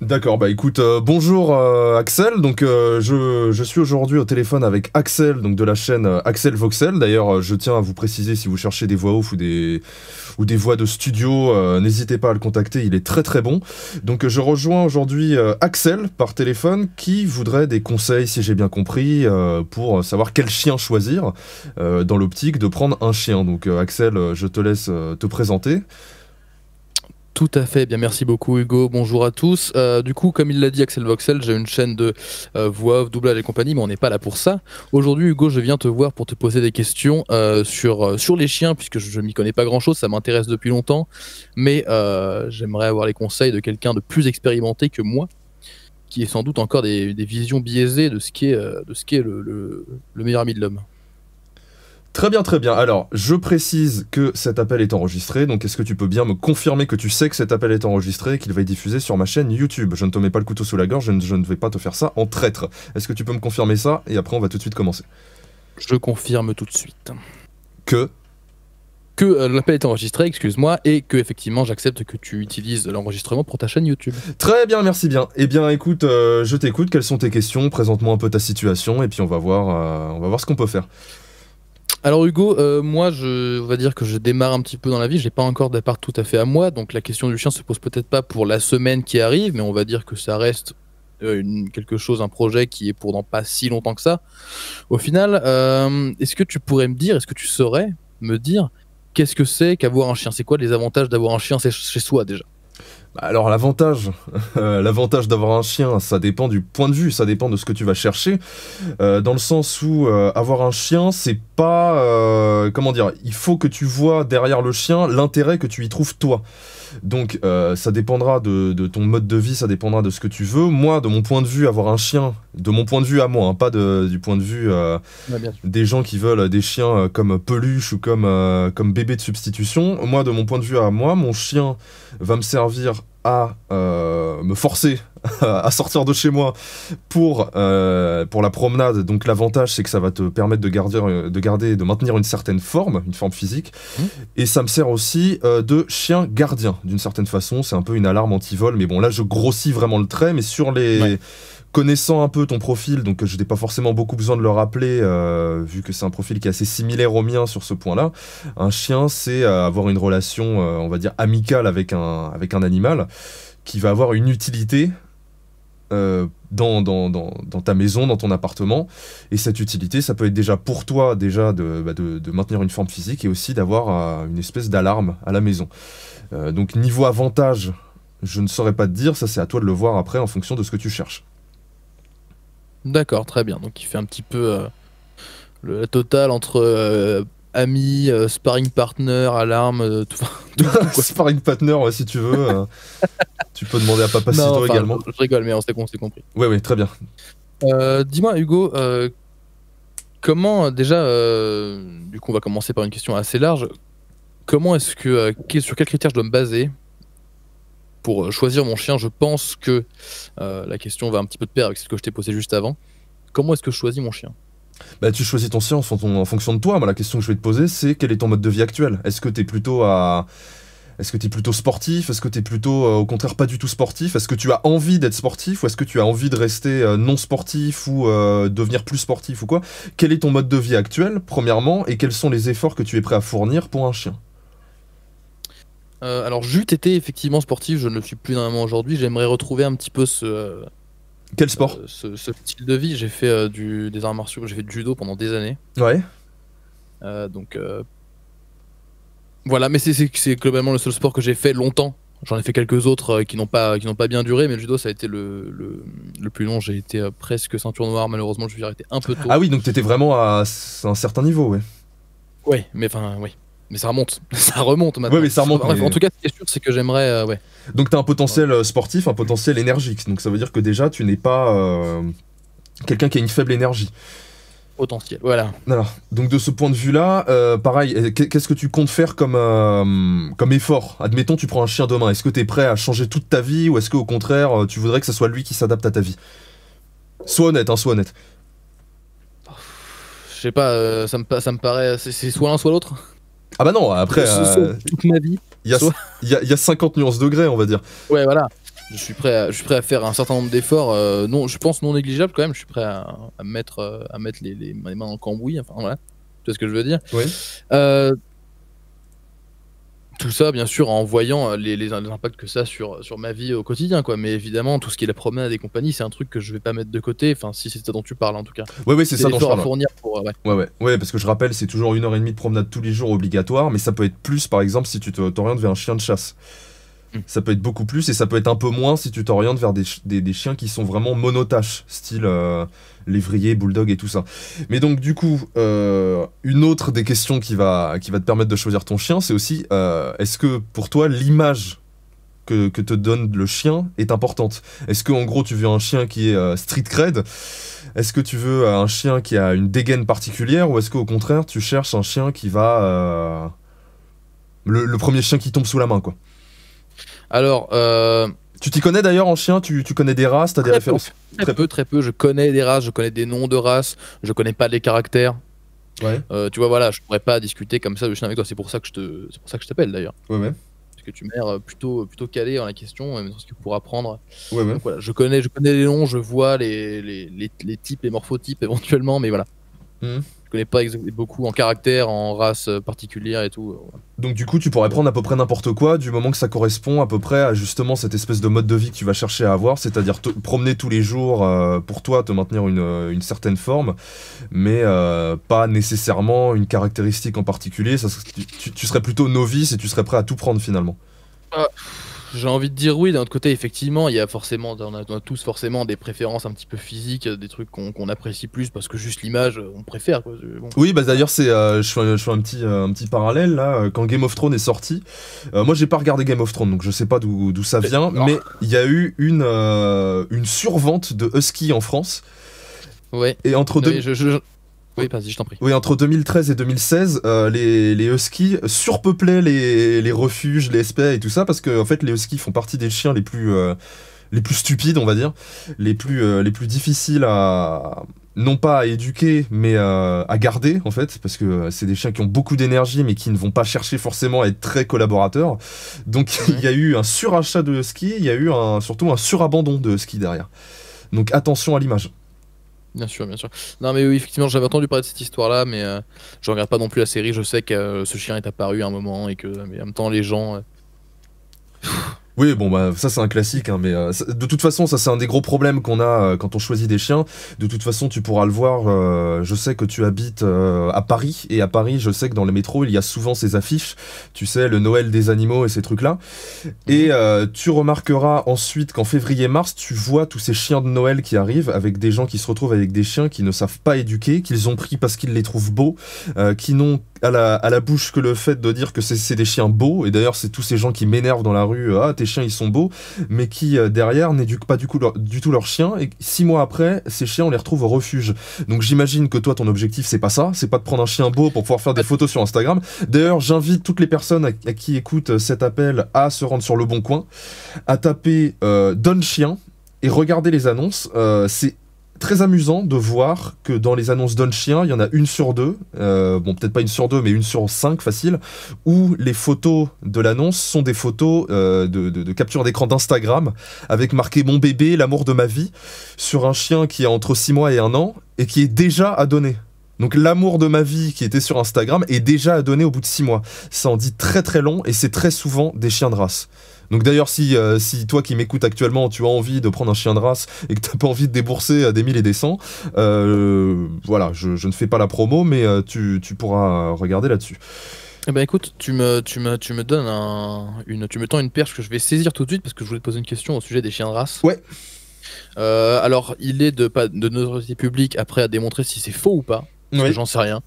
D'accord, bah écoute, euh, bonjour euh, Axel. Donc euh, je, je, suis aujourd'hui au téléphone avec Axel, donc de la chaîne Axel Voxel. D'ailleurs, je tiens à vous préciser si vous cherchez des voix off ou des ou des voix de studio, n'hésitez pas à le contacter. Il est très très bon. Donc je rejoins aujourd'hui Axel par téléphone qui voudrait des conseils, si j'ai bien compris, pour savoir quel chien choisir dans l'optique de prendre un chien. Donc Axel, je te laisse te présenter. Tout à fait. Eh bien, merci beaucoup Hugo. Bonjour à tous. Euh, du coup, comme il l'a dit Axel Voxel, j'ai une chaîne de euh, voix off, doublage et compagnie, mais on n'est pas là pour ça. Aujourd'hui, Hugo, je viens te voir pour te poser des questions euh, sur sur les chiens, puisque je, ne m'y connais pas grand-chose, ça m'intéresse depuis longtemps, mais j'aimerais avoir les conseils de quelqu'un de plus expérimenté que moi, qui est sans doute encore des, visions biaisées de ce qui est de ce qui est le, le meilleur ami de l'homme. Très bien, très bien. Alors, je précise que cet appel est enregistré, donc est-ce que tu peux bien me confirmer que tu sais que cet appel est enregistré et qu'il va être diffusé sur ma chaîne YouTube Je ne te mets pas le couteau sous la gorge, je ne, vais pas te faire ça en traître. Est-ce que tu peux me confirmer ça Et après, on va tout de suite commencer. Je confirme tout de suite. Que que euh, l'appel est enregistré, excuse-moi, et que effectivement j'accepte que tu utilises l'enregistrement pour ta chaîne YouTube. Très bien, merci bien. Eh bien, écoute, euh, je t'écoute. Quelles sont tes questions Présente-moi un peu ta situation, et puis on va voir, euh, on va voir ce qu'on peut faire. Alors Hugo, euh, moi, je on va dire que je démarre un petit peu dans la vie. J'ai pas encore d'appart tout à fait à moi, donc la question du chien se pose peut-être pas pour la semaine qui arrive, mais on va dire que ça reste euh, quelque chose, un projet qui est pour pas si longtemps que ça. Au final, euh, est-ce que tu pourrais me dire, est-ce que tu saurais me dire qu'est-ce que c'est qu'avoir un chien C'est quoi les avantages d'avoir un chien chez soi déjà alors l'avantage, l'avantage d'avoir un chien, ça dépend du point de vue, ça dépend de ce que tu vas chercher, euh, dans le sens où euh, avoir un chien, c'est pas, euh, comment dire, il faut que tu vois derrière le chien l'intérêt que tu y trouves toi. Donc ça dépendra de, ton mode de vie, ça dépendra de ce que tu veux. Moi, de mon point de vue, avoir un chien, de mon point de vue à moi, hein, pas du point de vue des gens qui veulent des chiens comme peluche ou comme, comme bébé de substitution. Moi, de mon point de vue à moi, mon chien va me servir à euh, me forcer à sortir de chez moi pour, euh, pour la promenade. Donc l'avantage, c'est que ça va te permettre de garder, euh, de garder, de maintenir une certaine forme, une forme physique. Mmh. Et ça me sert aussi de chien gardien, d'une certaine façon. C'est un peu une alarme anti-vol, mais bon, là, je grossis vraiment le trait, mais sur les connaissant un peu ton profil, donc je n'ai pas forcément beaucoup besoin de le rappeler, euh, vu que c'est un profil qui est assez similaire au mien sur ce point-là, un chien, c'est euh, avoir une relation, euh, on va dire, amicale avec un, avec un animal qui va avoir une utilité dans, dans, ta maison, dans ton appartement. Et cette utilité, ça peut être déjà pour toi, déjà de, bah, de maintenir une forme physique et aussi d'avoir une espèce d'alarme à la maison. donc niveau avantage, je ne saurais pas te dire, ça c'est à toi de le voir après en fonction de ce que tu cherches. D'accord, très bien. Donc il fait un petit peu euh, le, la totale entre euh, ami, euh, sparring partner, alarme, tout, sparring partner, si tu veux. tu peux demander à Papa toi également. Je, je rigole, mais on s'est, compris. Oui, oui, très bien. dis-moi, Hugo, comment déjà, du coup, on va commencer par une question assez large. Comment est-ce que, sur quels critères je dois me baser pour euh, choisir mon chien, je pense que euh, la question va un petit peu de pair avec celle que je t'ai posée juste avant. Comment est-ce que je choisis mon chien bah, tu choisis ton chien en, fonction de toi. la question que je vais te poser, c'est quel est ton mode de vie actuel Est-ce que tu es plutôt à, est-ce que tu es plutôt sportif Est-ce que tu es plutôt, euh, au contraire, pas du tout sportif Est-ce que tu as envie d'être sportif ou est-ce que tu as envie de rester non sportif ou devenir plus sportif ou quoi Quel est ton mode de vie actuel, premièrement, et quels sont les efforts que tu es prêt à fournir pour un chien euh, alors, j'ai été effectivement sportif, je ne le suis plus normalement aujourd'hui. J'aimerais retrouver un petit peu ce. Euh, Quel sport euh, ce, style de vie. J'ai fait du, des arts martiaux, j'ai fait du judo pendant des années. Ouais. donc. Voilà, mais c'est globalement le seul sport que j'ai fait longtemps. J'en ai fait quelques autres qui n'ont pas pas bien duré, mais le judo ça a été le, plus long. J'ai été presque ceinture noire, malheureusement je suis arrêté un peu tôt. Ah oui, donc tu étais vraiment à un certain niveau, ouais. Ouais, mais enfin oui mais ça remonte, ça remonte maintenant. Ouais, mais ça remonte. En tout cas, ce qui est sûr, c'est que j'aimerais. Euh, donc, tu as un potentiel euh, sportif, un potentiel énergique. Donc, ça veut dire que déjà, tu n'es pas euh, quelqu'un qui a une faible énergie. Potentiel, voilà. Alors, donc, de ce point de vue-là, pareil, qu'est-ce que tu comptes faire comme, comme effort Admettons, tu prends un chien demain. Est-ce que tu es prêt à changer toute ta vie ou est-ce qu'au contraire, tu voudrais que ce soit lui qui s'adapte à ta vie Sois honnête, hein, sois honnête. Je sais pas, ça, me, ça me paraît. C'est soit l'un, soit l'autre ah bah non, après. Euh, toute ma vie. Il y, a 50 nuances de degrés, on va dire. Ouais, voilà. Je suis prêt à, je suis prêt à faire un certain nombre d'efforts, euh, non, je pense non négligeable quand même. Je suis prêt à, mettre, euh, à mettre les, mains en cambouis. Enfin, voilà. Tu vois ce que je veux dire. Oui. Euh, tout ça, bien sûr, en voyant euh, les, impacts que ça a sur, sur ma vie au quotidien, quoi. Mais évidemment, tout ce qui est la promenade et compagnie, c'est un truc que je vais pas mettre de côté. Enfin, si c'est ça dont tu parles, en tout cas. Oui, ouais, c'est ça dont je parle. fournir euh, ouais. ouais. ouais, parce que je rappelle, c'est toujours une heure et demie de promenade tous les jours obligatoire, mais ça peut être plus, par exemple, si tu t'orientes vers un chien de chasse. Mm. Ça peut être beaucoup plus et ça peut être un peu moins si tu t'orientes vers des, chiens qui sont vraiment monotaches, style euh, lévrier, bulldog et tout ça. Mais donc du coup, euh, une autre des questions qui va, qui va te permettre de choisir ton chien, c'est aussi euh, est-ce que pour toi l'image que, te donne le chien est importante Est-ce que en gros tu veux un chien qui est street cred Est-ce que tu veux un chien qui a une dégaine particulière ou est-ce qu'au contraire tu cherches un chien qui va... Le, le, premier chien qui tombe sous la main, quoi. Alors. Euh, tu t'y connais d'ailleurs en chien tu, connais des races T'as des références très, peu, très peu. Je connais des races, je connais des noms de races, je connais pas les caractères. Ouais. Euh, tu vois, voilà, je pourrais pas discuter comme ça de chien avec toi. C'est pour ça que je te, c'est pour ça que je t'appelle d'ailleurs. Ouais, Parce que tu m'as euh, plutôt, plutôt calé en la question, même que pour apprendre. Ouais, ouais. voilà, je connais, je connais les noms, je vois les, les, types, les morphotypes éventuellement, mais voilà. Mmh je connais pas beaucoup en caractère, en race euh, particulière et tout. Euh, Donc du coup, tu pourrais prendre à peu près n'importe quoi du moment que ça correspond à peu près à justement cette espèce de mode de vie que tu vas chercher à avoir, c'est-à-dire te promener tous les jours euh, pour toi, te maintenir une, certaine forme, mais pas nécessairement une caractéristique en particulier. tu, serais plutôt novice et tu serais prêt à tout prendre finalement. J'ai envie de dire oui. D'un autre côté, effectivement, il y a forcément, on a, tous forcément des préférences un petit peu physiques, des trucs qu'on apprécie plus parce que juste l'image, on préfère. Oui, bah d'ailleurs, c'est, euh, je, je, fais un petit, euh, un petit parallèle là. Euh, quand Game of Thrones est sorti, moi, j'ai pas regardé Game of Thrones, donc je sais pas d'où ça vient, mais oh. il y a eu une, une survente de husky en France. Ouais. Et entre deux. je... Oui, vas-y, je t'en prie. Oui, entre 2013 et 2016, euh, les, les huskies surpeuplaient les, les, refuges, les SPA et tout ça, parce que en fait, les huskies font partie des chiens les plus, euh, les plus stupides, on va dire, les plus, euh, les plus difficiles à non pas à éduquer, mais à garder, en fait, parce que c'est des chiens qui ont beaucoup d'énergie, mais qui ne vont pas chercher forcément à être très collaborateurs. Donc il y a eu un surachat de huskies, il y a eu un, surtout un surabandon de huskies derrière. Donc attention à l'image. Bien sûr, bien sûr. Non, mais oui, effectivement, j'avais entendu parler de cette histoire-là, mais je euh, je regarde pas non plus la série. Je sais que euh, ce chien est apparu à un moment et que, en même temps, les gens euh, oui, bon, bah, ça c'est un classique, hein, mais euh, de toute façon, ça c'est un des gros problèmes qu'on a euh, quand on choisit des chiens. De toute façon, tu pourras le voir, euh, je sais que tu habites à Paris, et à Paris, je sais que dans les métros, il y a souvent ces affiches, tu sais, le Noël des animaux et ces trucs-là. Et tu remarqueras ensuite qu'en février-mars, tu vois tous ces chiens de Noël qui arrivent avec des gens qui se retrouvent avec des chiens qui ne savent pas éduquer, qu'ils ont pris parce qu'ils les trouvent beaux, qui n'ont à la, bouche que le fait de dire que c'est des chiens beaux, et d'ailleurs c'est tous ces gens qui m'énervent dans la rue, euh, ah tes chiens ils sont beaux, mais qui euh, derrière n'éduquent pas du, coup du tout leurs chiens, et six mois après, ces chiens on les retrouve au refuge. Donc j'imagine que toi ton objectif c'est pas ça, c'est pas de prendre un chien beau pour pouvoir faire des photos sur Instagram. D'ailleurs j'invite toutes les personnes à, qui écoutent cet appel à se rendre sur le bon coin, à taper euh, donne chien, et regarder les annonces, c'est très amusant de voir que dans les annonces d'un chien, il y en a une sur deux, euh, bon peut-être pas une sur deux, mais une sur cinq facile, où les photos de l'annonce sont des photos euh, de, capture d'écran d'Instagram avec marqué mon bébé, l'amour de ma vie, sur un chien qui a entre six mois et un an et qui est déjà à donner. Donc l'amour de ma vie qui était sur Instagram est déjà à donner au bout de six mois. Ça en dit très très long et c'est très souvent des chiens de race. Donc d'ailleurs, si, euh, si toi qui m'écoutes actuellement, tu as envie de prendre un chien de race et que n'as pas envie de débourser euh, des mille et des cents, euh, voilà, je, ne fais pas la promo, mais tu, pourras regarder là-dessus. Eh ben écoute, tu me, tu me, tu me donnes une, tu me tends une perche que je vais saisir tout de suite parce que je voulais te poser une question au sujet des chiens de race. Ouais. alors, il est de, de notoriété public après à démontrer si c'est faux ou pas. j'en sais rien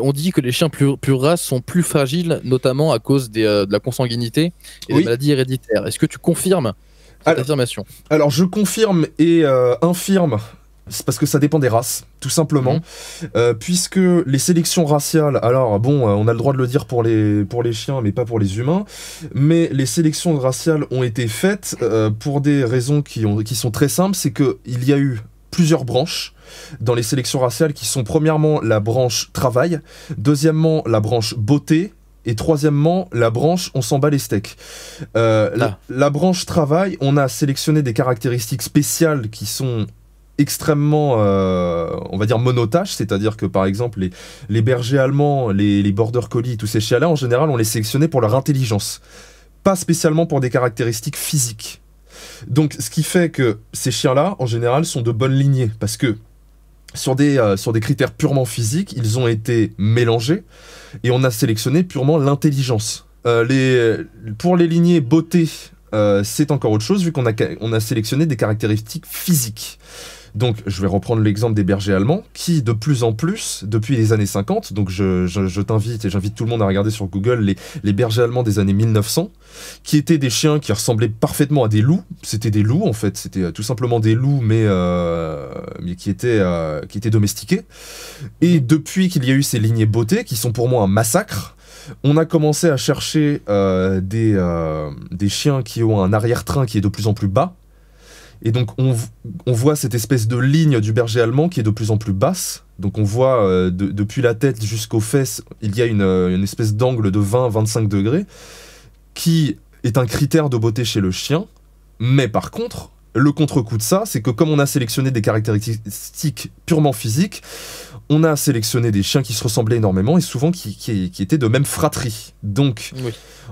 on dit que les chiens plus race sont plus fragiles, notamment à cause euh, de la consanguinité et des maladies héréditaires. Est-ce que tu confirmes cette alors, affirmation Alors, je confirme et euh, infirme parce que ça dépend des races, tout simplement. Mhm. Euh, puisque les sélections raciales, alors bon, on a le droit de le dire pour les, chiens, mais pas pour les humains, mais les sélections raciales ont été faites pour des raisons qui, qui sont très simples, c'est qu'il y a eu plusieurs branches dans les sélections raciales qui sont premièrement la branche travail, deuxièmement la branche beauté, et troisièmement, la branche, on s'en bat les steaks. Euh, ah. la, branche travail, on a sélectionné des caractéristiques spéciales qui sont extrêmement, euh, on va dire, monotaches, c'est-à-dire que par exemple, les, bergers allemands, les, les border collies, tous ces chiens-là, en général, on les sélectionnait pour leur intelligence, pas spécialement pour des caractéristiques physiques. Donc, ce qui fait que ces chiens-là, en général, sont de bonnes lignées parce que sur des, euh, sur des critères purement physiques, ils ont été mélangés, et on a sélectionné purement l'intelligence. Euh, les, pour les lignées beauté, euh, c'est encore autre chose, vu qu'on a, on a sélectionné des caractéristiques physiques. Donc, je vais reprendre l'exemple des bergers allemands, qui de plus en plus, depuis les années 50, donc je, t'invite et j'invite tout le monde à regarder sur Google les, bergers allemands des années 1900, qui étaient des chiens qui ressemblaient parfaitement à des loups. C'était des loups en fait, c'était euh, tout simplement des loups, mais, euh, qui, étaient, euh, qui étaient domestiqués. Et depuis qu'il y a eu ces lignées beauté, qui sont pour moi un massacre, on a commencé à chercher des, des chiens qui ont un arrière-train qui est de plus en plus bas, et donc on, voit cette espèce de ligne du berger allemand qui est de plus en plus basse. Donc on voit euh, depuis la tête jusqu'aux fesses, il y a une, euh, une espèce d'angle de 20-25 degrés qui est un critère de beauté chez le chien. Mais par contre, le contre-coup de ça, c'est que comme on a sélectionné des caractéristiques purement physiques, on a sélectionné des chiens qui se ressemblaient énormément et souvent qui, étaient de même fratrie. Donc,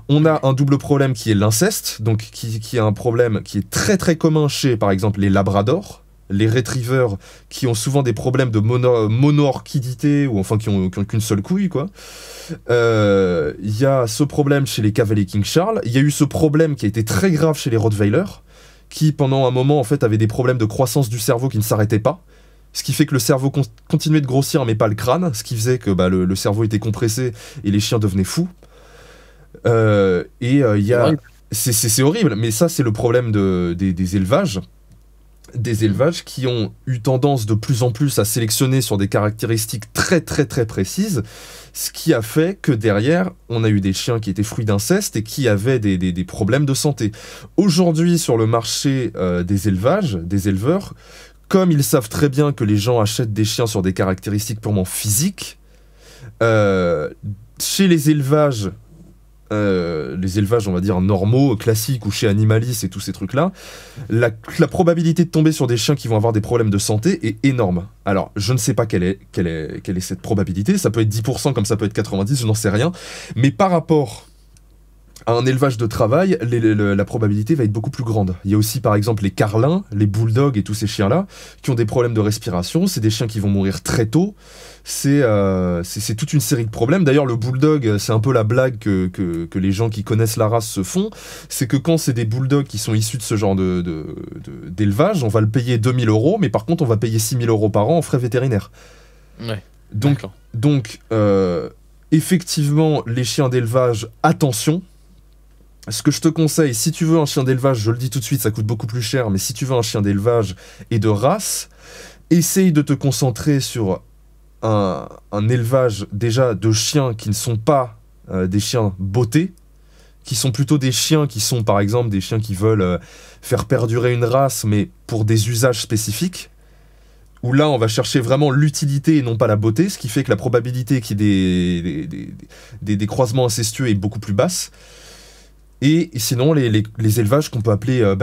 on a un double problème qui est l'inceste, donc qui, est un problème qui est très très commun chez, par exemple, les labradors, les retrievers qui ont souvent des problèmes de mono, monorchidité ou enfin qui ont qu'une seule couille, quoi. Euh, il y a ce problème chez les cavaliers King Charles. Il y a eu ce problème qui a été très grave chez les rottweiler, qui pendant un moment en fait avaient des problèmes de croissance du cerveau qui ne s'arrêtaient pas ce qui fait que le cerveau continuait de grossir mais pas le crâne, ce qui faisait que bah, le, cerveau était compressé et les chiens devenaient fous. Euh, et euh, il C'est horrible, mais ça c'est le problème de, des, élevages. Des élevages qui ont eu tendance de plus en plus à sélectionner sur des caractéristiques très très très précises, ce qui a fait que derrière, on a eu des chiens qui étaient fruits d'inceste et qui avaient des, problèmes de santé. Aujourd'hui sur le marché euh, des élevages, des éleveurs comme ils savent très bien que les gens achètent des chiens sur des caractéristiques purement physiques, euh, chez les élevages, euh, les élevages, on va dire, normaux, classiques, ou chez Animalis et tous ces trucs-là, la, probabilité de tomber sur des chiens qui vont avoir des problèmes de santé est énorme. Alors, je ne sais pas quelle est, quelle est cette probabilité, ça peut être 10%, comme ça peut être 90%, je n'en sais rien, mais par rapport un élevage de travail, la probabilité va être beaucoup plus grande. Il y a aussi par exemple les carlins, les bulldogs et tous ces chiens-là qui ont des problèmes de respiration. C'est des chiens qui vont mourir très tôt. C'est euh, toute une série de problèmes. D'ailleurs, le bulldog, c'est un peu la blague que, les gens qui connaissent la race se font. C'est que quand c'est des bulldogs qui sont issus de ce genre d'élevage, de, on va le payer 2000 euros, mais par contre, on va payer 6000 euros par an en frais vétérinaires. donc, euh, effectivement, les chiens d'élevage, attention, ce que je te conseille, si tu veux un chien d'élevage, je le dis tout de suite, ça coûte beaucoup plus cher, mais si tu veux un chien d'élevage et de race, essaye de te concentrer sur un, élevage déjà de chiens qui ne sont pas euh, des chiens beauté, qui sont plutôt des chiens qui sont par exemple des chiens qui veulent euh, faire perdurer une race, mais pour des usages spécifiques, où là on va chercher vraiment l'utilité et non pas la beauté, ce qui fait que la probabilité qu'il y des croisements incestueux est beaucoup plus basse. Et sinon, les, les, les élevages qu'on peut appeler euh,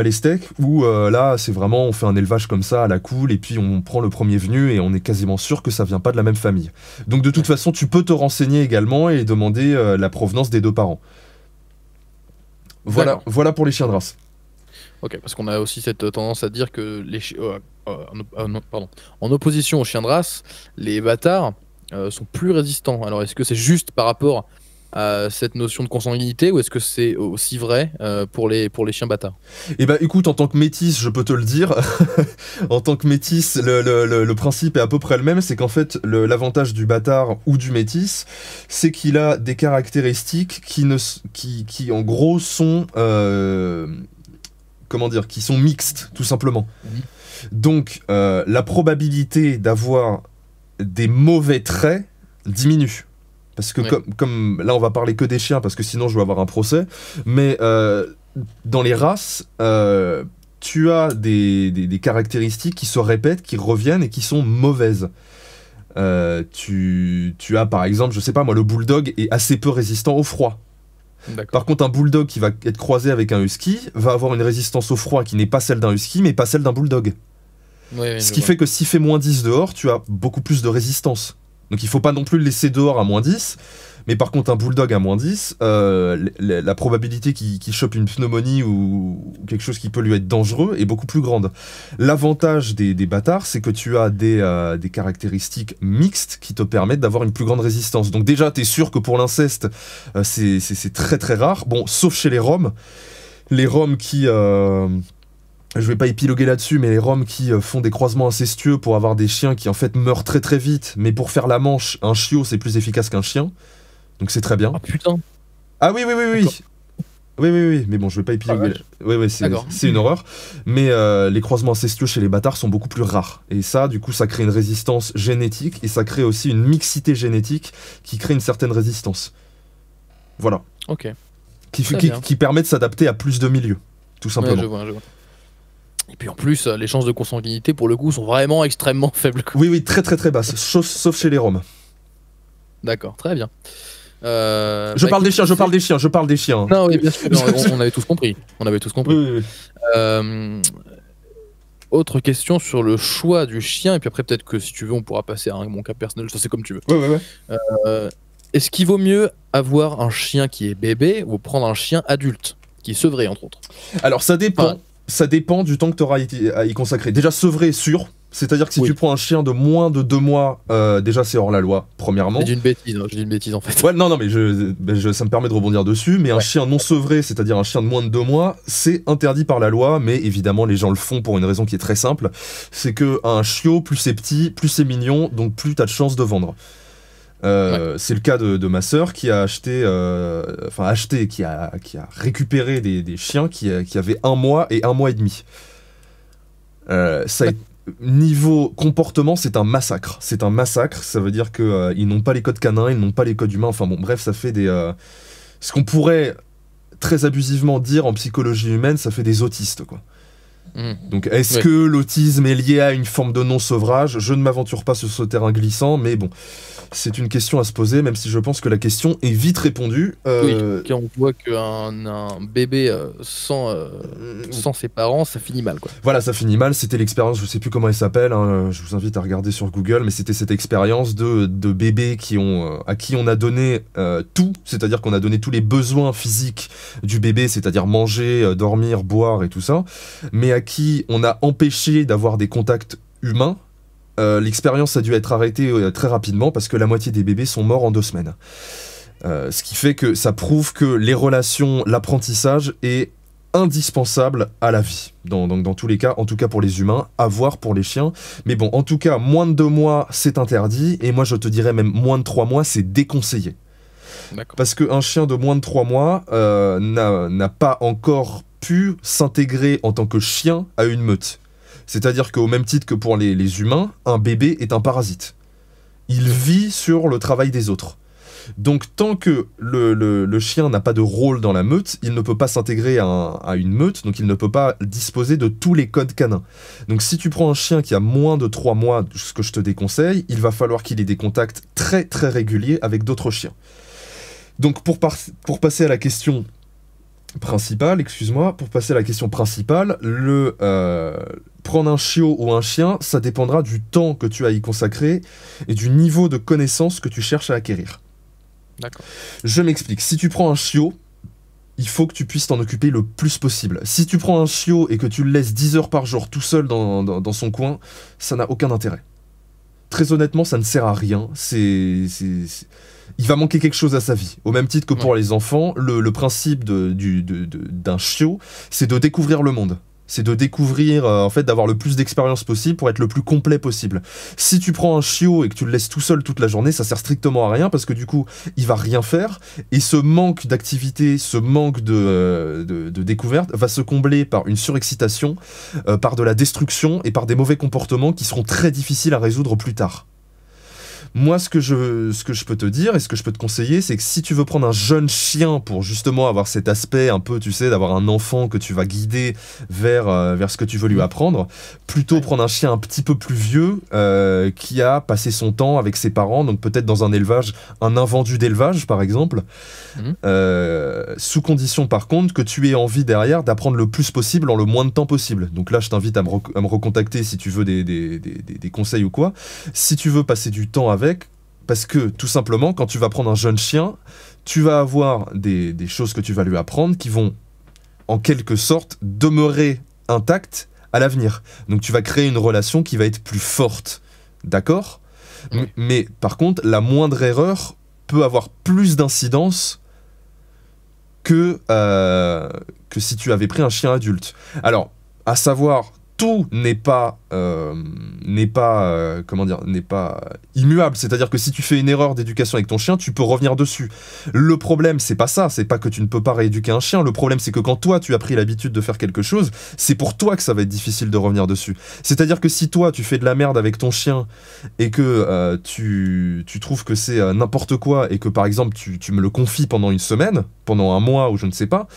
où euh, là, c'est vraiment, on fait un élevage comme ça à la cool, et puis on prend le premier venu, et on est quasiment sûr que ça vient pas de la même famille. Donc de toute façon, tu peux te renseigner également et demander euh, la provenance des deux parents. Voilà, voilà pour les chiens de race. Ok, parce qu'on a aussi cette euh, tendance à dire que les en, pardon, en opposition aux chiens de race, les bâtards sont plus résistants. Alors est-ce que c'est juste par rapport à cette notion de consanguinité ou est-ce que c'est aussi vrai euh, pour, les, pour les chiens bâtards Eh ben écoute, en tant que métis, je peux te le dire, en tant que métis, le, le, le, principe est à peu près le même, c'est qu'en fait l'avantage du bâtard ou du métis, c'est qu'il a des caractéristiques qui, ne, qui, qui en gros sont... Euh, comment dire Qui sont mixtes, tout simplement. Donc euh, la probabilité d'avoir des mauvais traits diminue. Parce que comme, comme, là on va parler que des chiens parce que sinon je vais avoir un procès. Mais euh, dans les races, euh, tu as des, des, caractéristiques qui se répètent, qui reviennent et qui sont mauvaises. Euh, tu, tu, as par exemple, je sais pas moi, le bulldog est assez peu résistant au froid. Par contre, un bulldog qui va être croisé avec un husky va avoir une résistance au froid qui n'est pas celle d'un husky, mais pas celle d'un bulldog. Ce qui fait que s'il fait moins 10 dehors, tu as beaucoup plus de résistance. Donc il faut pas non plus le laisser dehors à moins 10. Mais par contre, un bulldog à moins 10, euh, la, probabilité qu'il chope une pneumonie ou, quelque chose qui peut lui être dangereux est beaucoup plus grande. L'avantage des, bâtards, c'est que tu as des, euh, des, caractéristiques mixtes qui te permettent d'avoir une plus grande résistance. Donc déjà, tu es sûr que pour l'inceste, euh, c'est très très rare. Bon, sauf chez les Roms. Les Roms qui je vais pas épiloguer là-dessus, mais les Roms qui euh, font des croisements incestueux pour avoir des chiens qui en fait meurent très très vite, mais pour faire la manche, un chiot c'est plus efficace qu'un chien, donc c'est très bien. Ah putain Ah oui, oui, oui, oui oui, oui, oui, mais bon, je vais pas épiloguer. Ah, oui, oui, c'est une horreur. Mais euh, les croisements incestueux chez les bâtards sont beaucoup plus rares. Et ça, du coup, ça crée une résistance génétique et ça crée aussi une mixité génétique qui crée une certaine résistance. Voilà. Ok. Qui, qui, permet de s'adapter à plus de milieux, tout simplement. je vois, je vois. Et puis en plus, euh, les chances de consanguinité, pour le coup, sont vraiment extrêmement faibles. Oui, oui, très très très basses, sauf, chez les Roms. D'accord, très bien. Euh, je bah, parle des chiens, je parle des chiens, je parle des chiens. Non, bien sûr, on, avait tous compris. On avait tous compris. Euh, autre question sur le choix du chien, et puis après, peut-être que si tu veux, on pourra passer à mon cas personnel, ça c'est comme tu veux. Euh, Est-ce qu'il vaut mieux avoir un chien qui est bébé ou prendre un chien adulte, qui est sevré entre autres Alors ça dépend ça dépend du temps que tu auras à y consacrer. Déjà, sevrer sûr. C'est-à-dire que si tu prends un chien de moins de deux mois, euh, déjà c'est hors la loi, premièrement. J'ai une bêtise, j'ai hein, une bêtise en fait. Ouais, non, non, mais je, ben, ça me permet de rebondir dessus. Mais un chien non sevré, c'est-à-dire un chien de moins de deux mois, c'est interdit par la loi. Mais évidemment, les gens le font pour une raison qui est très simple c'est que un chiot, plus c'est petit, plus c'est mignon, donc plus as de chances de vendre. Euh, c'est le cas de, ma sœur qui a acheté, euh, enfin acheté, qui a, qui a récupéré des, chiens qui, euh, qui, avaient un mois et un mois et demi. ça niveau comportement, c'est un massacre. C'est un massacre. Ça veut dire qu'ils n'ont pas les codes canins, ils n'ont pas les codes humains. Enfin bon, bref, ça fait des ce qu'on pourrait très abusivement dire en psychologie humaine, ça fait des autistes quoi. Mm. Donc, est-ce que l'autisme est lié à une forme de non-sauvrage Je ne m'aventure pas sur ce terrain glissant, mais bon, c'est une question à se poser, même si je pense que la question est vite répondue. Euh, oui, quand on voit qu'un bébé euh, sans, euh, mm. sans ses parents, ça finit mal. Quoi. Voilà, ça finit mal. C'était l'expérience, je ne sais plus comment elle s'appelle, hein, je vous invite à regarder sur Google, mais c'était cette expérience de, de bébés qui ont, à qui on a donné tout, c'est-à-dire qu'on a donné tous les besoins physiques du bébé, c'est-à-dire manger, dormir, boire et tout ça, mais à qui on a empêché d'avoir des contacts humains, euh, l'expérience a dû être arrêtée euh, très rapidement parce que la moitié des bébés sont morts en deux semaines. Euh, ce qui fait que ça prouve que les relations, l'apprentissage est indispensable à la vie. Dans, dans, tous les cas, en tout cas pour les humains, à voir pour les chiens. Mais bon, en tout cas, moins de deux mois, c'est interdit. Et moi, je te dirais même moins de trois mois, c'est déconseillé. Parce qu'un chien de moins de trois mois n'a pas encore s'intégrer en tant que chien à une meute. C'est-à-dire qu'au même titre que pour les, humains, un bébé est un parasite. Il vit sur le travail des autres. Donc tant que le, chien n'a pas de rôle dans la meute, il ne peut pas s'intégrer à, une meute, donc il ne peut pas disposer de tous les codes canins. Donc si tu prends un chien qui a moins de 3 mois, ce que je te déconseille, il va falloir qu'il ait des contacts très très réguliers avec d'autres chiens. Donc pour, pour passer à la question Principal, excuse-moi, pour passer à la question principale, le euh, prendre un chiot ou un chien, ça dépendra du temps que tu as à y consacrer et du niveau de connaissance que tu cherches à acquérir. D'accord. Je m'explique. Si tu prends un chiot, il faut que tu puisses t'en occuper le plus possible. Si tu prends un chiot et que tu le laisses 10 heures par jour tout seul dans, dans, dans son coin, ça n'a aucun intérêt. Très honnêtement, ça ne sert à rien. C'est il va manquer quelque chose à sa vie. Au même titre que pour les enfants, le, principe d'un chiot, c'est de découvrir le monde c'est de découvrir, euh, en fait, d'avoir le plus d'expérience possible pour être le plus complet possible. Si tu prends un chiot et que tu le laisses tout seul toute la journée, ça sert strictement à rien parce que du coup, il va rien faire et ce manque d'activité, ce manque de, euh, découverte va se combler par une surexcitation, euh, par de la destruction et par des mauvais comportements qui seront très difficiles à résoudre plus tard. Moi, ce que, je, ce que je peux te dire et ce que je peux te conseiller, c'est que si tu veux prendre un jeune chien pour justement avoir cet aspect un peu, tu sais, d'avoir un enfant que tu vas guider vers, euh, vers ce que tu veux lui mm. apprendre, plutôt prendre un chien un petit peu plus vieux euh, qui a passé son temps avec ses parents, donc peut-être dans un élevage, un invendu d'élevage par exemple, mm. euh, sous condition par contre que tu aies envie derrière d'apprendre le plus possible en le moins de temps possible. Donc là, je t'invite à, me à me recontacter si tu veux des, des, des, des conseils ou quoi. Si tu veux passer du temps avec parce que tout simplement, quand tu vas prendre un jeune chien, tu vas avoir des, choses que tu vas lui apprendre qui vont, en quelque sorte, demeurer intactes à l'avenir. Donc tu vas créer une relation qui va être plus forte. D'accord Mais par contre, la moindre erreur peut avoir plus d'incidence que, euh, que si tu avais pris un chien adulte. Alors, à savoir, tout n'est pas euh, n'est pas euh, comment dire n'est pas immuable c'est-à-dire que si tu fais une erreur d'éducation avec ton chien tu peux revenir dessus le problème c'est pas ça c'est pas que tu ne peux pas rééduquer un chien le problème c'est que quand toi tu as pris l'habitude de faire quelque chose c'est pour toi que ça va être difficile de revenir dessus c'est-à-dire que si toi tu fais de la merde avec ton chien et que euh, tu, trouves que c'est n'importe quoi et que par exemple tu, tu me le confies pendant une semaine pendant un mois ou je ne sais pas